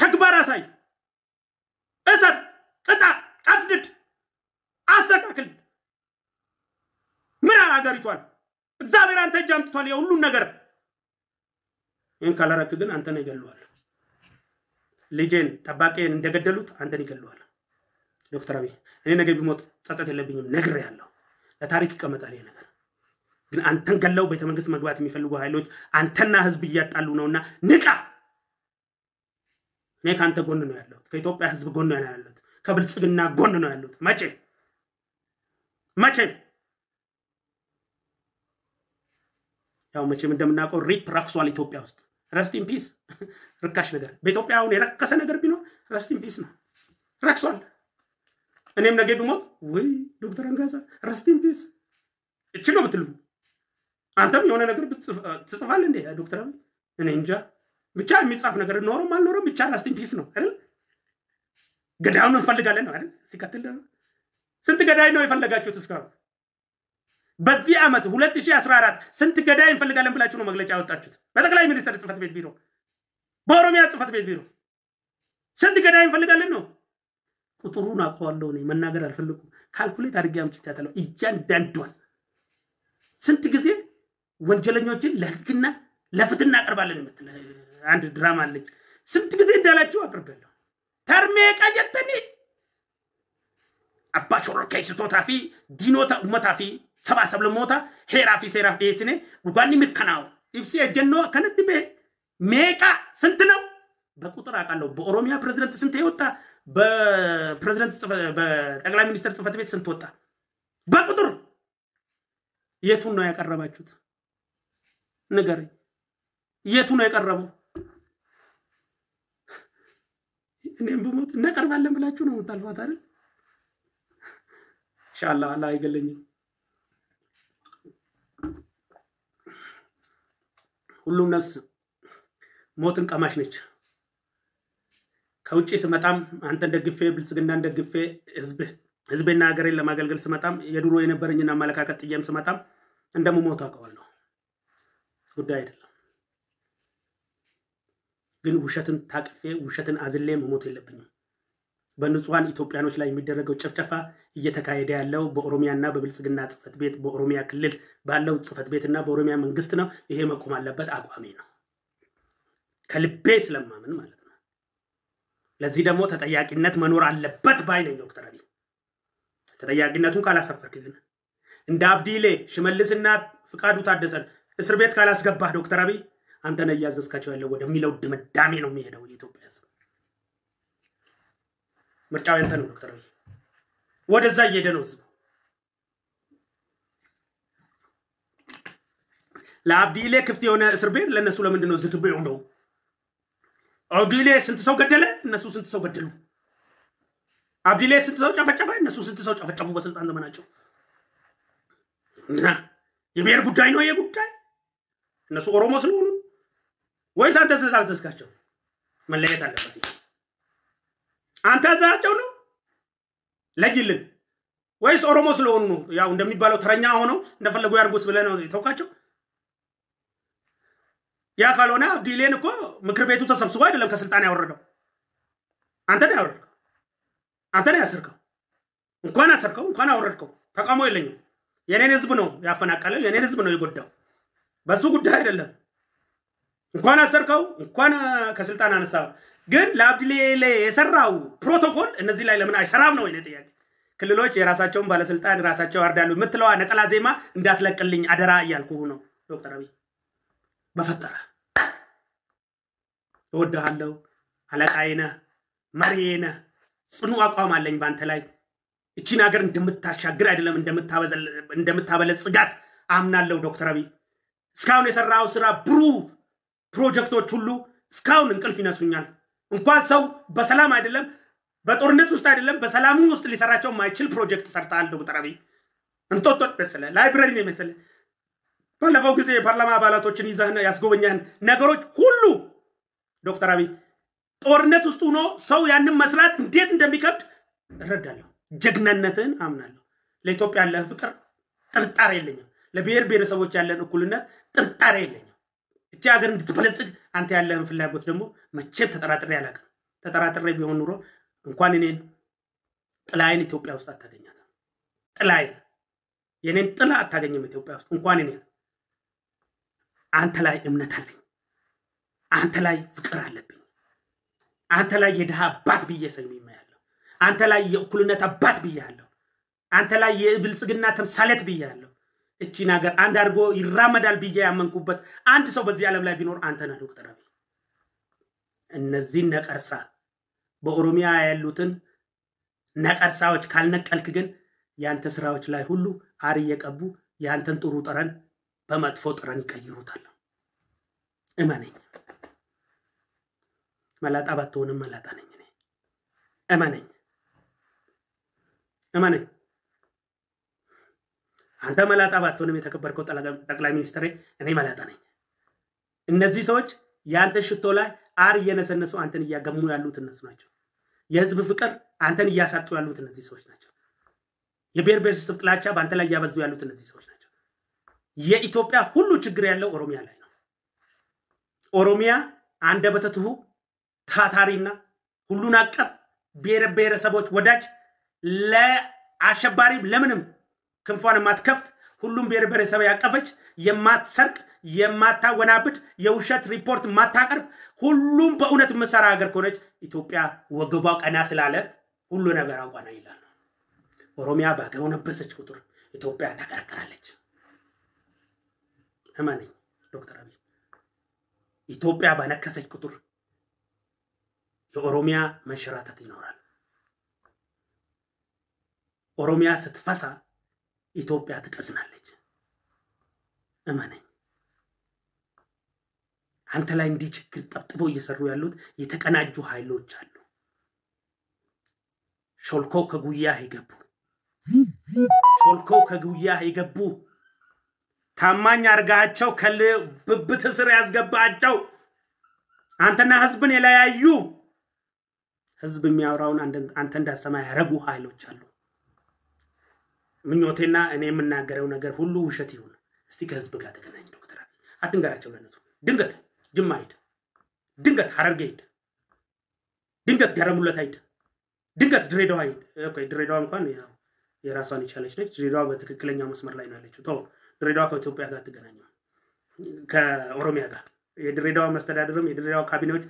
A: ተግባር አሳይ። እሰር፣ ቅጣ፣ አስድድ፣ አስተካክል፣ ምራ አገሪቷን እግዚአብሔር አንተ እጅ አምጥቷል የሁሉን ነገር። ይህን ካላረክ ግን አንተን ይገለዋል። ልጄን ጠባቄን እንደገደሉት አንተን ይገለዋል። ዶክተር አብይ እኔ ነገ ቢሞት ጸጠት የለብኝም ነግሬሃለሁ። ለታሪክ ይቀመጣል ይሄ ነገር። ግን አንተን ገለው ቤተ መንግስት መግባት የሚፈልጉ ኃይሎች አንተና ህዝብ እያጣሉ ነውና ንቃ። እኔ ከአንተ ጎን ነው ያለሁት። ከኢትዮጵያ ህዝብ ጎን ነው ያለሁት። ከብልጽግና ጎን ነው ያለሁት። መቼም መቼም ያው መቼም እንደምናውቀው ሪፕ ረክሷል ኢትዮጵያ ውስጥ። ረስቲን ፒስ ርካሽ ነገር በኢትዮጵያ አሁን የረከሰ ነገር ቢኖር ረስቲን ፒስ ነው። ረክሷል። እኔም ነገ ብሞት ወይ ዶክተር አንጋዛ ረስቲን ፒስ እችል ነው ብትሉ አንተም የሆነ ነገር ትጽፋል እንዴ ዶክተር አብይ? እኔ እንጃ ብቻ የሚጻፍ ነገር ኖሮም አልኖረም ብቻ ላስቲን ፒስ ነው አይደል? ገዳዩን እንፈልጋለን ነው አይደል? ሲቀጥል ስንት ገዳይ ነው የፈለጋችሁት እስካሁን? በዚህ ዓመት 2014 ስንት ገዳይ እንፈልጋለን ብላችሁ ነው መግለጫ ያወጣችሁት? በጠቅላይ ሚኒስትር ጽህፈት ቤት ቢሮ፣ በኦሮሚያ ጽህፈት ቤት ቢሮ ስንት ገዳይ እንፈልጋለን ነው? ቁጥሩን አውቀዋለሁ እኔ መናገር አልፈልጉም። ካልኩሌት አድርጌ አምጥቻታለሁ እያንዳንዷን ስንት ጊዜ ወንጀለኞችን ለህግና ለፍትህ እናቀርባለን የምትል አንድ ድራማ አለኝ። ስንት ጊዜ እንዳላችሁ አቅርቤያለሁ። ተርሜ ቀጀተኒ አባ ሾሮ ከይስቶታፊ ዲኖታ ኡመታፊ ሰባሰብ ለሞታ ሄራፊ ሴራፍ ዴስኔ ዱጋኒ ምከናው ኢብሲ ጀኖ ከነት ቤ ሜቃ ስንት ነው በቁጥር አውቃለሁ። በኦሮሚያ ፕሬዚደንት ስንት ወጣ? በፕሬዝደንት በጠቅላይ ሚኒስትር ጽህፈት ቤት ስንት ወጣ? በቁጥር የቱን ነው ያቀረባችሁት? ንገረኝ። የቱ ነው የቀረበው? እኔም ብሞት እናቀርባለን ብላችሁ ነው የምታልፏት አይደል? ኢንሻላ አላ አይገለኝም። ሁሉም ነፍስ ሞትን ቀማሽ ነች። ከውጭ ስመጣም አንተን ደግፌ ብልጽግናን ደግፌ ህዝቤና ሀገሬን ለማገልገል ስመጣም የድሮ የነበረኝን አመለካከት ጥዬም ስመጣም እንደምሞት አውቀዋለሁ። ጉዳይ አይደለም። ግን ውሸትን ታቅፌ ውሸትን አዝሌ መሞት የለብኝም። በንጹሐን ኢትዮጵያኖች ላይ የሚደረገው ጭፍጨፋ እየተካሄደ ያለው በኦሮሚያና በብልጽግና ጽህፈት ቤት በኦሮሚያ ክልል ባለው ጽህፈት ቤትና በኦሮሚያ መንግስት ነው። ይሄ መቆም አለበት አቋሚ ነው፣ ከልቤ ስለማምን ማለት ነው። ለዚህ ደግሞ ተጠያቂነት መኖር አለበት ባይ ነኝ። ዶክተር አብይ ተጠያቂነቱን ካላሰፈርክ ግን እንደ አብዲሌ ሽመልስና ፍቃዱ ታደሰን እስር ቤት ካላስገባህ ዶክተር አብይ አንተነ እያዘዝካቸው ያለው ወደሚለው ድምዳሜ ነው የሚሄደው የኢትዮጵያ ህዝብ። ምርጫው ያንተ ነው ዶክተር አብይ። ወደዛ እየሄደ ነው ሕዝቡ። ለአብዲሌ ክፍት የሆነ እስር ቤት ለእነሱ ለምንድን ነው ዝግብ የሆነው? አብዲሌ ስንት ሰው ገደለ? እነሱ ስንት ሰው ገደሉ? አብዲሌ ስንት ሰው ጨፈጨፈ? እነሱ ስንት ሰው ጨፈጨፉ? በስልጣን ዘመናቸው እና የብሔር ጉዳይ ነው ይሄ ጉዳይ እነሱ ኦሮሞ ስለሆኑ ወይስ አንተ ስላዘዝካቸው? መለየት አለበት። አንተ ያዘዛቸው ነው ለይልን፣ ወይስ ኦሮሞ ስለሆኑ ያው እንደሚባለው ተረኛ ሆነው እንደፈለጉ ያርጉስ ብለህ ነው የተውካቸው? ያ ካልሆነ ዲሌን እኮ ምክር ቤቱ ተሰብስቦ አይደለም ከስልጣን ያወረደው፣ አንተ ነው ያወረድከው፣ አንተ ነው ያሰርከው። እንኳን አሰርከው፣ እንኳን አወረድከው። ተቃውሞ የለኝም። የኔን ህዝብ ነው ያፈናቀለው፣ የኔን ህዝብ ነው የጎዳው። በሱ ጉዳይ አይደለም። እንኳን አሰርከው እንኳን ከስልጣን አነሳ። ግን ለአብዲሌ የሰራው ፕሮቶኮል እነዚህ ላይ ለምን አይሰራም ነው ወይ ጥያቄ። ክልሎች የራሳቸውን ባለስልጣን ራሳቸው አርዳሉ የምትለዋ ነጠላ ዜማ እንዳትለቅልኝ አደራ እያልኩ ነው። ዶክተር አብይ በፈጠረ እወድሃለሁ፣ አለቃይነ መሪነ ጽኑ አቋም አለኝ በአንተ ላይ እቺን ሀገር እንደምታሻግር አይደለም እንደምታበለጽጋት አምናለሁ ዶክተር አብይ እስካሁን የሰራው ስራ ብሩ ፕሮጀክቶች ሁሉ እስካሁን እንቅልፍ ይነሱኛል። እንኳን ሰው በሰላም አይደለም በጦርነት ውስጥ አይደለም በሰላሙ ውስጥ ሊሰራቸው የማይችል ፕሮጀክት ሰርተሃል ዶክተር አብይ። እንጦጦን መሰለ ነው የመሰለ ባለፈው ጊዜ የፓርላማ አባላቶችን ይዘህን ያስጎበኛህን ነገሮች ሁሉ ዶክተር አብይ ጦርነት ውስጥ ሆኖ ሰው ያንን መስራት እንዴት እንደሚከብድ እረዳለሁ። ጀግናነትህን አምናለሁ። ለኢትዮጵያ ያለህ ፍቅር ጥርጣሬ የለኝም። ለብሔር ብሔረሰቦች ያለን እኩልነት ጥርጣሬ የለኝም። እቺ ሀገር እንድትበለጽግ አንተ ያለህን ፍላጎት ደግሞ መቼም ተጠራጥሬ አላውቅም። ተጠራጥሬ ቢሆን ኑሮ እንኳን እኔን ጥላይን ኢትዮጵያ ውስጥ አታገኛትም። ጥላዬን የኔን ጥላ አታገኝም ኢትዮጵያ ውስጥ እንኳን እኔን። አንተ ላይ እምነት አለኝ። አንተ ላይ ፍቅር አለብኝ። አንተ ላይ የድሃ አባት ብዬ ሰሚማ ያለሁ አንተ ላይ የእኩልነት አባት ብያለሁ። አንተ ላይ የብልጽግና ተምሳሌት ብያለሁ። እቺን ሀገር አንድ አድርጎ ይራመዳል ብዬ ያመንኩበት አንድ ሰው በዚህ ዓለም ላይ ቢኖር አንተ ነህ ዶክተር አብይ። እነዚህን ነቀርሳ በኦሮሚያ ያሉትን ነቀርሳዎች ካልነቀልክ ግን የአንተ ስራዎች ላይ ሁሉ አር እየቀቡ የአንተን ጥሩ ጠረን በመጥፎ ጠረን ይቀይሩታል። እመነኝ፣ መላጣ ባትሆንም መላጣ ነኝ እመነኝ፣ እመነኝ። አንተ መላጣ ባትሆንም የተከበርከው ጠቅላይ ሚኒስትር፣ እኔ መላጣ ነኝ። እነዚህ ሰዎች የአንተ ሽቶ ላይ አር እየነሰነሱ አንተን እያገሙ ያሉት እነሱ ናቸው። የህዝብ ፍቅር አንተን እያሳጡ ያሉት እነዚህ ሰዎች ናቸው። የብሔር ብሔረሰብ ጥላቻ በአንተ ላይ እያበዙ ያሉት እነዚህ ሰዎች ናቸው። የኢትዮጵያ ሁሉ ችግር ያለው ኦሮሚያ ላይ ነው። ኦሮሚያ አንደበተ ትሁት ታታሪና ሁሉን አቀፍ ብሔረ ብሔረሰቦች ወዳጅ ለአሸባሪም ለምንም ክንፏን የማትከፍት ሁሉም ብሔር ብሔረሰብ ያቀፈች የማትሰርቅ የማታወናብድ የውሸት ሪፖርት የማታቀርብ ሁሉም በእውነት መሰራ ሀገር ከሆነች ኢትዮጵያ ወገቧ ቀና ስላለ ሁሉ ነገር አቋና ይላል። ኦሮሚያ ባገወነበሰች ቁጥር ኢትዮጵያ ተከረከራለች። እመነኝ ዶክተር አብይ ኢትዮጵያ ባነከሰች ቁጥር የኦሮሚያ መንሸራተት ይኖራል። ኦሮሚያ ስትፈሳ ኢትዮጵያ ትቀዝናለች። እመነኝ። አንተ ላይ እንዲህ ችግር ጠብጥበው እየሰሩ ያሉት የተቀናጁ ኃይሎች አሉ። ሾልኮ ከጉያ የገቡ ሾልኮ ከጉያ የገቡ ታማኝ አርጋቸው ከልብብት ስር ያስገባቸው አንተና ህዝብን የለያዩ ህዝብ የሚያወራውን አንተ እንዳሰማ ያረጉ ኃይሎች አሉ። ምኞቴና እኔ የምናገረው ነገር ሁሉ ውሸት ይሁን። እስቲ ከህዝብ ጋር ተገናኝ ዶክተር አብይ አትንገራቸው ለነሱ። ድንገት ጅማ ሂድ፣ ድንገት ሀረርጌ ሂድ፣ ድንገት ገረሙለት ሂድ፣ ድንገት ድሬዳዋ ሂድ። ድሬዳዋ እንኳን የራሷን የቻለች ነች። ድሬዳዋ በትክክለኛ መስመር ላይ ነው ያለችው። ተው ድሬዳዋ ከኢትዮጵያ ጋር አትገናኘው፣ ከኦሮሚያ ጋር። የድሬዳዋ መስተዳድርም የድሬዳዋ ካቢኔዎች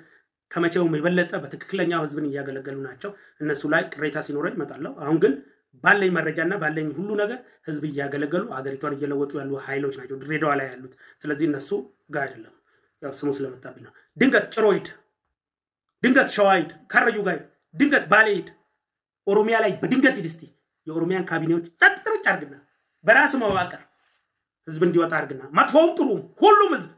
A: ከመቼውም የበለጠ በትክክለኛው ህዝብን እያገለገሉ ናቸው። እነሱ ላይ ቅሬታ ሲኖረኝ እመጣለሁ። አሁን ግን ባለኝ መረጃና ባለኝ ሁሉ ነገር ህዝብ እያገለገሉ አገሪቷን እየለወጡ ያሉ ኃይሎች ናቸው ድሬዳዋ ላይ ያሉት። ስለዚህ እነሱ ጋር አይደለም፣ ያው ስሙ ስለመጣብኝ ነው። ድንገት ጭሮይድ፣ ድንገት ሸዋይድ፣ ካረዩ ጋር ድንገት ባሌ ኦሮሚያ ላይ በድንገት ሂድ። የኦሮሚያን ካቢኔዎች ጸጥ ረጭ በራስ መዋቅር ህዝብ እንዲወጣ አርግና መጥፎውም ጥሩም ሁሉም ህዝብ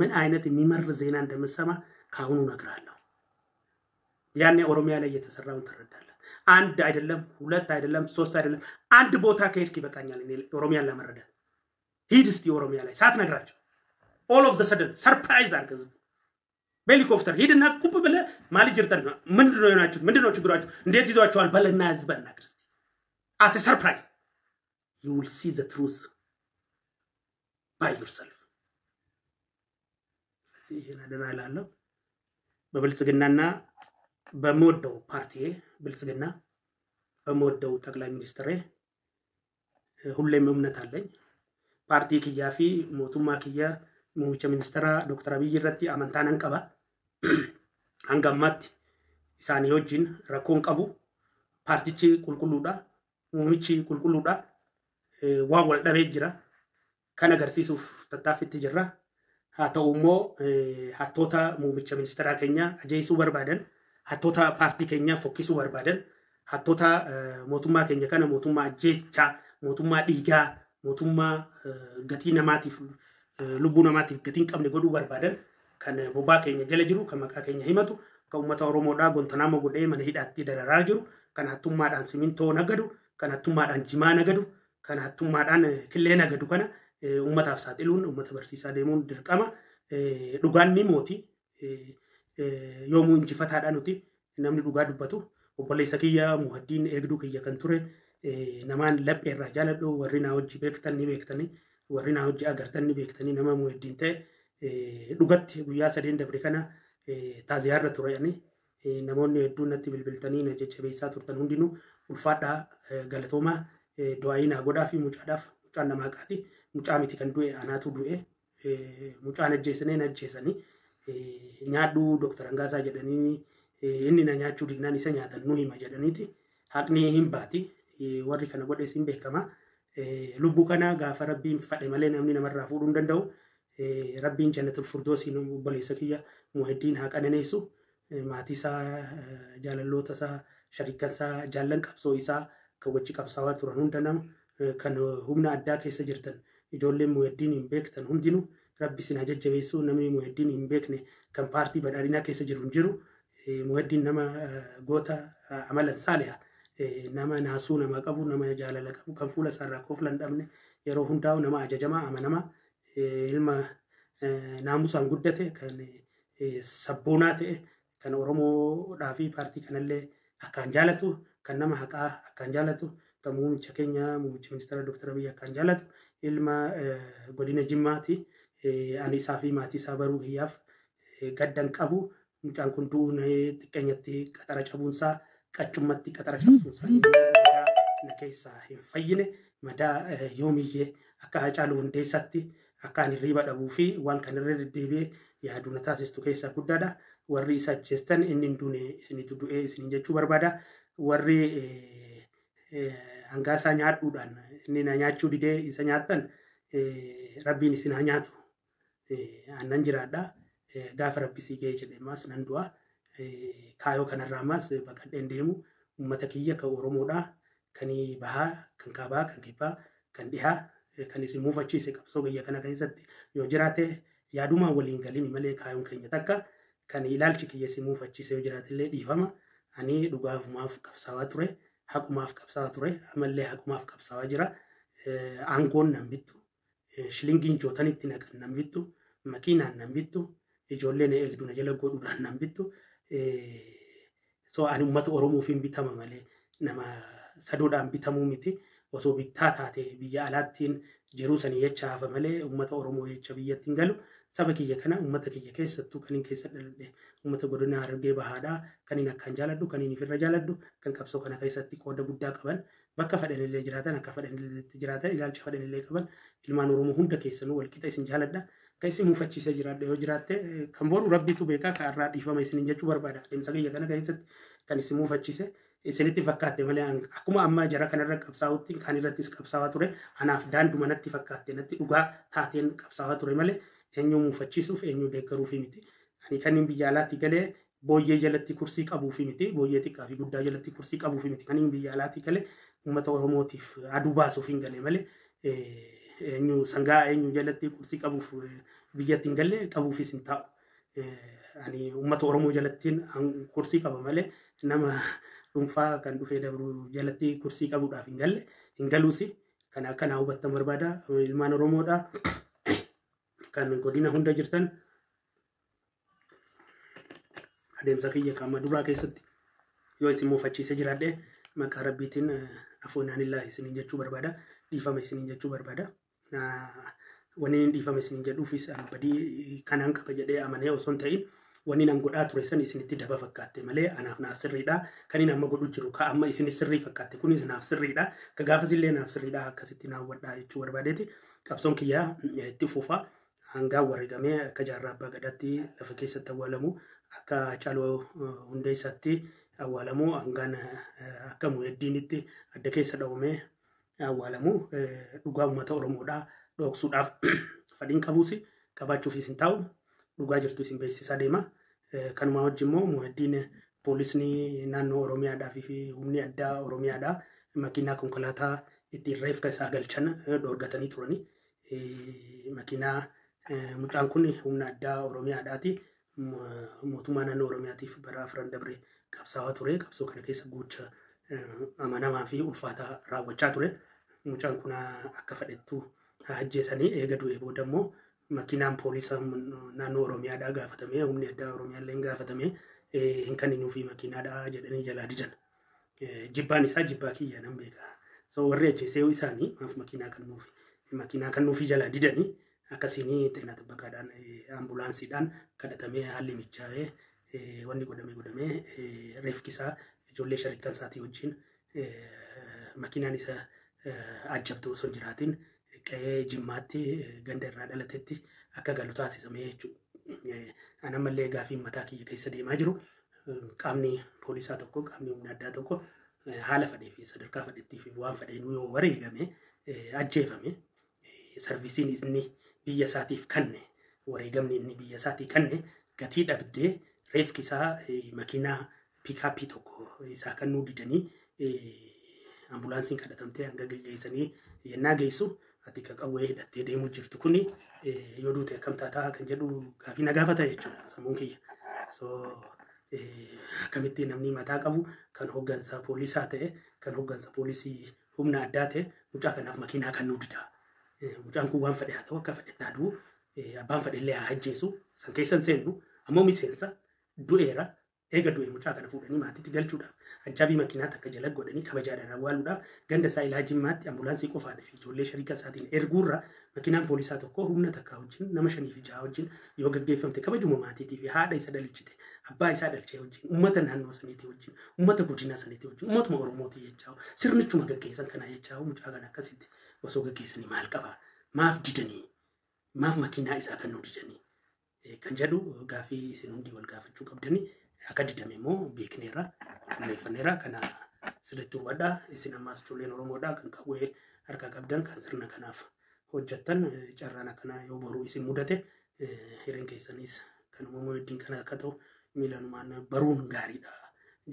A: ምን አይነት የሚመር ዜና እንደምሰማ ከአሁኑ ነግራለሁ። ያኔ ኦሮሚያ ላይ እየተሰራውን ትረዳለህ። አንድ አይደለም፣ ሁለት አይደለም፣ ሶስት አይደለም፣ አንድ ቦታ ከሄድክ ይበቃኛል ኦሮሚያን ለመረዳት። ሂድ እስቲ ኦሮሚያ ላይ ሳትነግራቸው ኦል ኦፍ ዘ ሰደን ሰርፕራይዝ አድርግ ህዝቡ በሄሊኮፕተር ሂድና ቁብ ብለ ማልጅ ርጠን ምንድን ነው የሆናችሁት? ምንድን ነው ችግራችሁ? እንዴት ይዟችኋል? በለና ህዝብ አናግር እስቲ አሴ ሰርፕራይዝ ዩ ዊል ሲ ዘ ትሩዝ ባይ ዮርሰልፍ። ይህን አደራ እላለሁ በብልጽግናና በምወደው ፓርቲ ብልጽግና በምወደው ጠቅላይ ሚኒስትሬ ሁሌም እምነት አለኝ። ፓርቲ ክያ ፊ ሞቱማ ክያ ሙምቸ ሚኒስትራ ዶክተር አብይ ይረት አመንታን አንቀባ አንጋማት ኢሳኒ ሆጂን ረኮን ቀቡ ፓርቲቺ ቁልቁሉዳ ሙምቺ ቁልቁሉዳ ዋ ወልደቤ ጅራ ከን ተታፊት ጅራ ሀ ሀቶታ ሚኒስትራ ከኛ አጀይሱ በርባደን hattoota paartii keenya fokkisuu barbaadan hattoota mootummaa keenya kana mootummaa jechaa mootummaa dhiigaa mootummaa gatii namaatiif lubbuu namaatiif gatiin qabne godhuu barbaadan kan bobaa keenya jala jiru kan maqaa keenya himatu kan uummata Oromoodhaa gontanaama godhee mana hidhaatti dararaa jiru kan hattummaadhaan simintoo nagadu kan hattummaadhaan jimaa nagadu kan hattummaadhaan killee nagadu kana uummataaf saaxiluun uummata barsiisaa deemuun dirqama dhugaan ni mootii yoomuu injifataadha nuti namni dhugaa dubbatu obboleessa kiyya muhaddiin eegduu kiyya kan ture namaan laphee irraa jaaladhu warri naa hojii beektan ni beektanii warri naa hojii agartan ni beektanii nama muhaddiin ta'e dhugatti guyyaa sadeen dabre kana taasiyaarra turanii namoonni hedduun natti bilbiltanii na jajjabeessaa turtan hundinuu ulfaadhaa galatoomaa do'aayii naa godhaa fi mucaadhaaf mucaan nama qaati mucaa miti kan du'e anaatu du'e mucaan na ajjeesanii. nyaadhuu Dr. Angaasaa jedhanii inni na nyaachuu dinnaan isa nyaatan nu hima jedhaniiti. Haqni hin baati. Warri kana godhees hin beekama. Lubbuu kana gaafa rabbiin fadhe malee namni namarraa fuudhuu hin danda'u. Rabbiin jannatul firdoosiin obboleessa kiyya muheddiin haa qananeessu. Maatii isaa jaalalloota isaa sharikkan isaa jaallan qabsoo isaa kan wajji qabsaawaa turan hunda nama kan humna addaa keessa jirtan ijoolleen muheddiin hin beektan hundinuu rabbi sin hajajjabeessu namni muheddiin hin beekne kan paartii badhaadhinaa keessa jiru hin jiru muheddiin nama goota amalan saaliha nama naasuu nama qabu nama jaalala qabu kan fuula isaarraa koofla hin dhabne yeroo hundaa'u nama ajajamaa amanamaa ilma naamusaan guddate kan sabboonaa ta'e kan Oromoodhaa fi paartii kanallee akkaan jaalatu kan nama haqaa akkaan jaalatu kan muummicha keenya muummicha ministeera Dooktar Abiyyi akkaan jaalatu ilma godina Jimmaati. aniisaa fi maatii isaa baruu hiyyaaf gaddan qabu. Mucaan kun du'uun xiqqeenyatti qaxara cabuunsaa qachummatti qaxara cabsuunsaa na keessaa hin fayyine madaa yoomiyyee akka hacaaluu hundeessatti akka ani riiba dhabuu fi waan kanarra deddeebi'ee yaaduu na taasistu keessaa guddaadha. Warri isa ajjeestan inni hin duune isinitu du'ee isiniin jechuu barbaada. Warri hangaasaa nyaadhuudhaan inni na nyaachuu didee isa nyaattan rabbiin isin haa nyaatu. aannan jiraadha. Gaafa rabbisii gahee jedhee maas nan du'a. Kaayoo kanarraa kanarraammas baqadheen deemu uummata kiyya kan Oromoodhaa Kan bahaa, kan kaabaa, kan kibbaa, kan dhihaa, kan isin muufachiise qabsoo biyya kana keessatti yoo jiraate yaadumaan waliin galiin malee kaayoon keenya takka kan ilaalchi kiyya isin muufachiise yoo jiraate illee dhiifama. Ani dhugaafumaaf qabsaawaa ture. Haqumaaf qabsaawaa ture. amallee haqumaaf qabsaawaa jira. Aangoon nan bittu. shilingiin jootanitti naqan nan bittu, makiinaan nan bittu, ijoolleen eegduu na jala godhuudhaan nan bittu. So ani uummata Oromoofiin bitama malee nama sadoodhaan bitamuu miti. Osoo bittaa taate biyya alaattiin jiruu sanii jecha hafa malee uummata Oromoo jecha biyyattiin galu saba kiyya kana uummata kiyya keessattuu kan hin keessa dhaladhe uummata godina Harargee Bahaadhaa kan hin akkaan jaaladhu kan hin ofirra jaaladhu kan qabsoo kana keessatti qooda guddaa qaban bakka fedhan illee jiraatan akka fedhan illee jiraatan ilaalcha fedhan illee qaban ilmaan Oromoo hunda keessanuu walqixa isin jaaladha. Kan isin muufachiisa jiraadha yoo jiraatte kan boodu rabbiitu beekaa kan irraa dhiifama isin hin jechuu barbaada. Adeemsa biyya kana keessatti kan isin muufachiise isinitti fakkaatte malee akkuma amma jara kanarra qabsaa'utti kan irrattis qabsaa'aa ture anaaf daanduma natti fakkaatte natti dhugaa taateen qabsaa'aa ture malee eenyuu mufachiisuuf eenyuu deeggaruufi miti. Ani kan hin biyya alaatti galee booyyee jalatti kursii qabuufi miti booyyee xiqqaa fi guddaa jalatti kursii qabuufi miti kan hin biyya alaatti galee uummata Oromootiif aduu baasuuf hin galee malee eenyu sangaa eenyu jalatti qurxii qabuuf biyyatti hin galle qabuufis hin taa'u. Ani uummata Oromoo jalattiin kursii qaba malee nama dhuunfaa kan dhufee dabruu jalatti kursii qabuudhaaf hin galle hin galuusi. Kan akka naa hubattan barbaada. Ilmaan Oromoodha. Kan godina hunda jirtan adeemsa kiyya qaama duraa keessatti yoo isin muufachiisee jiraadhe maqaa rabbiitiin afuun anillaa isiniin jechuu barbaada dhiifama isiniin jechuu na wanni hin dhiifame isiniin dufis an badi kanan ka jedhee amanee osoo hin ta'in wanni an godhaa ture san isinitti daba fakkaatte malee anaaf naaf sirriidha kan hin amma godhu jiru ka amma isin sirrii fakkaatte kunis naaf sirriidha ka gaafas illee naaf sirriidha akkasitti naawwadhaa jechuu barbaadeeti qabsoon kiyyaa itti e, fufaa hangaan warrigamee akka jaarraa abbaa gadaatti lafa keessatti awwaalamu akka caaloo e, awwaalamuu hangaan akka mu'eddiinitti adda keessa dha'ume awwaalamuu dhugaa uummata Oromoodhaa dhoksuudhaaf fadhiin qabuus qabaachuufis hin taa'u dhugaa jirtu isin beeksisaa deema. Kanumaa wajjimmoo mu'eddiin poolisni naannoo Oromiyaadhaa fi humni addaa Oromiyaadhaa makiinaa konkolaataa ittiin reefka isaa galchan dhoorgatanii turani. Makiinaa mucaan kun humna addaa Oromiyaadhaati. Mootummaa naannoo Oromiyaatiif bara afran dabree qabsaa'aa ture. Qabsoo kana keessa gocha amanamaa fi ulfaataa raawwachaa ture. Mucaan kun akka fadhattu ajjeesanii eega du'ee booda immoo makiinaan poolisii naannoo Oromiyaadhaa gaafatamee humni addaa Oromiyaallee gaafatamee hin kaninuu fi makiinaadhaa jedhanii jalaa dijan. Jibbaan isaa jibbaa kiyya nan beekaa. So warri ajjeesee isaanii maaf makiinaa kennuufi. Makiinaa kennuufi jalaa didanii akkasiin xeenaa xibbaqaadhaan ambulaansiidhaan kadhatamee haalli michaa'ee wanni godhame godhame reefki isaa ijoollee sharikkan isaatii wajjin makiinaan isa ajjabte osoo jiraatiin qe'ee jimmaatti ganda irraa dhalatetti akka galu taasisame jechuudha. An ammallee gaafiin mataa kiyya keessa deemaa jiru qaamni poolisaa tokko qaamni humna addaa tokko haala fadhee fi sadarkaa fadheettii fi waan fadheen yoo wareegame ajjeefame sarvisiin inni biyya isaatiif kanne wareegamni inni biyya isaatii kanne gatii dhabdee reefki isaa makiinaa piikaappii tokko isaa kannuu didanii ambulaansiin kadhatamtee hanga geggeessanii yennaa geessu ati qawwee hidhattee deemuu jirtu kuni yoo duute akkam taataa kan jedhu gaafii na gaafata jechuudha sammuun kiyya. So akkamitti namni mataa qabu kan hooggansa poolisaa ta'e kan hooggansa poolisii humna addaa ta'e mucaa kanaaf makiinaa kan nuu dida. Mucaan kun waan fedhe haa ta'u akka fedhe taaduu abbaan fedhe illee haa ajjeesu san keessan seennu ammoo miseensa du'eera eega du'e mucaa kana fuudhanii maatiitti galchuudhaaf ajaabii makiinaa takka jala godhanii kabajaadhaan awwaaluudhaaf ganda isaa ilaa jimmaatti ambulaansii qofaan fi ijoollee shariika isaatiin erguurra makiinaan poolisaa tokko humna takkaa wajjin nama shanii fi jaha wajjin yoo gaggeeffamte kabajuma maatiitii fi haadha isa dhalchite abbaa isaa dhalchee wajjin uummata naannoo saniitii wajjin uummata godinaa saniitii wajjin uummatuma oromootii jechaa sirnichuma gaggeessan kanaa jechaa mucaa kana akkasitti osoo gaggeessanii maal qabaa maaf didanii maaf makiinaa isaa kan nu didanii kan jedhu gaaffii isin hundi wal gaafachuu qabdani. Akka didame immoo beekneera qulqulleeffanneera. Kana sirriitti hubadhaa isin ammaas ijoolleen Oromoodhaa kan qawwee harka qabdan kan sirna kanaaf hojjattan carraana kana yoo boruu isin mudate hireen keessaniis kan uumamuu heddiin kan akka ta'u miilanumaan baruun gaariidha.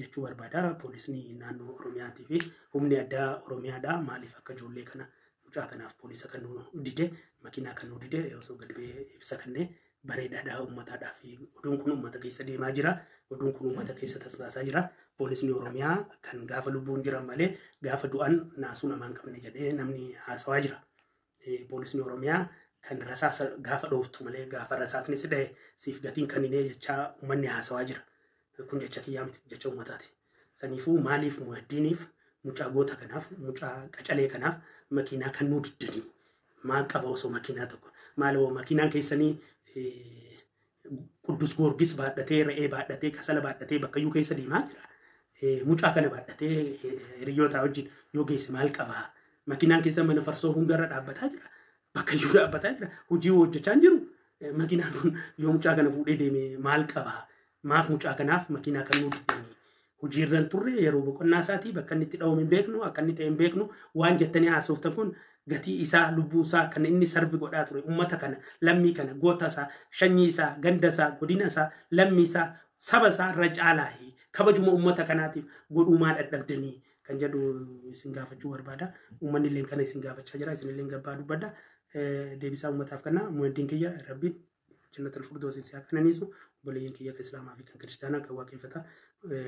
A: jechuu barbaada. Poolisni naannoo Oromiyaatii fi humni addaa Oromiyaadhaa maaliif akka ijoollee kana mucaa kanaaf poolisa kan nu dide makiinaa kan nu dide osoo gadi bee ibsa kanneen bareedaadhaa uummataadhaaf oduun kun uummata keessa deemaa jira. Oduun kun uummata keessa tasbaasaa jira. Poolisni Oromiyaa kan gaafa lubbuun jiran malee gaafa du'an naasuu namaa hin qabne jedhee namni haasawaa jira. Poolisni Oromiyaa kan rasaasa gaafa dhooftu malee gaafa rasaasni si dhahe siif gatiin kan hin jechaa uummanni haasawaa jira. Kun jecha kiyyaa miti jecha uummataati. Saniifuu maaliif muhaddiiniif mucaa goota kanaaf mucaa qacalee kanaaf makiinaa kan nuu diddanii maal qaba osoo makiinaa tokko maaloo makiinaan keessanii ቅዱስ ጎርጊስ baadhatee re'ee baadhatee kasala baadhatee bakkayyuu keessa deemaa jira. Mucaa kana baadhatee hiriyootaa wajjin yoo geesse maal qabaa? Makinaan keessa mana farsoo hundarra dhaabbataa jira. Bakkayyuu dhaabbataa jira. Hojii hojjechaa jiru. Makinaan kun yoo mucaa kana fuudhee deeme maal qabaa? Maaf mucaa kanaaf makinaa kan nuti deemee? Hojiirran turre yeroo boqonnaa isaatii bakka inni itti dha'uun hin beeknu akka inni ta'e hin beeknu waan jettanii haasoftan kun gatii isaa lubbuu isaa kan inni sarvi godhaa ture uummata kana lammii kana goota isaa shanyii isaa ganda isaa godina isaa lammii isaa saba isaa irra caalaahi kabajuma uummata kanaatiif godhuu maal dhadhabdanii kan jedhu isin gaafachuu barbaada uummanni illee kana isin gaafachaa jira isin illee gabbaa dubbadda deebisaa uummataaf kana mu'addiin kiyya rabbiin jannat alfurdoosi si hakananiisu boleeyyiin kiyya kan islaamaa fi kan kiristaanaa kan waaqeffata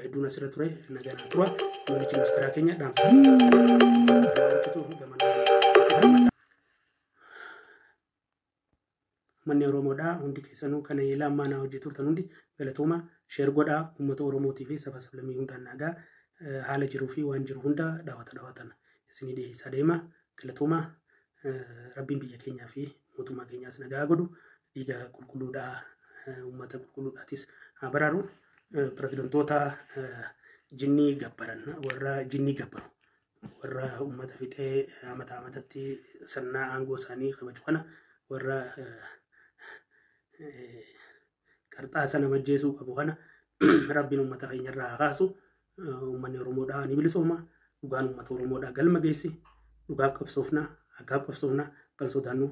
A: hedduun asirra ture nagaa tura muummichi ministeeraa keenya dhaamsa. Manni Oromoodhaa hundi keessanuu kana yeelaa ammaa naa hojjetu turtan hundi galatooma sheer godhaa uummata Oromootii fi saba sablammii hundaan nagaa haala jiruu fi waan jiru hunda daawwata daawwatan isinii dhiyeessaa deema galatooma rabbiin biyya keenyaa fi mootummaa keenyaas nagaa godhu dhiiga qulqulluudhaa uummata qulqulluudhaatis haa baraaru pirezidantoota jinnii gabbaran warra jinnii gabbaru. warra uummata fixee amata amatatti sirnaa aangoo isaanii kabaju kana warra qarxaa sana majjeesuu qabu kana rabbiin uummata keenyarraa haa kaasu uummanni Oromoodhaa ni bilisooma dhugaan uummata Oromoodhaa galma geessi dhugaa qabsoofnaa haggaaf qabsoofnaa kan sodaannu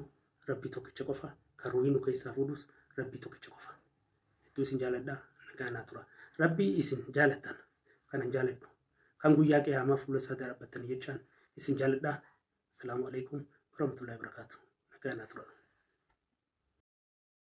A: rabbi tokkicha qofa karrooyi nu keessaa fuudhus rabbi tokkicha qofa hedduu isin jaaladhaa nagaanaa tura rabbi isin jaalattan kanan jaaladhu kan guyyaa qiyyaamaaf fuuldura darabbattanii jechaan isin jaalladha. Asalaamu alaikum warahmatullahi wabarakaatu. Nagaan haa turan.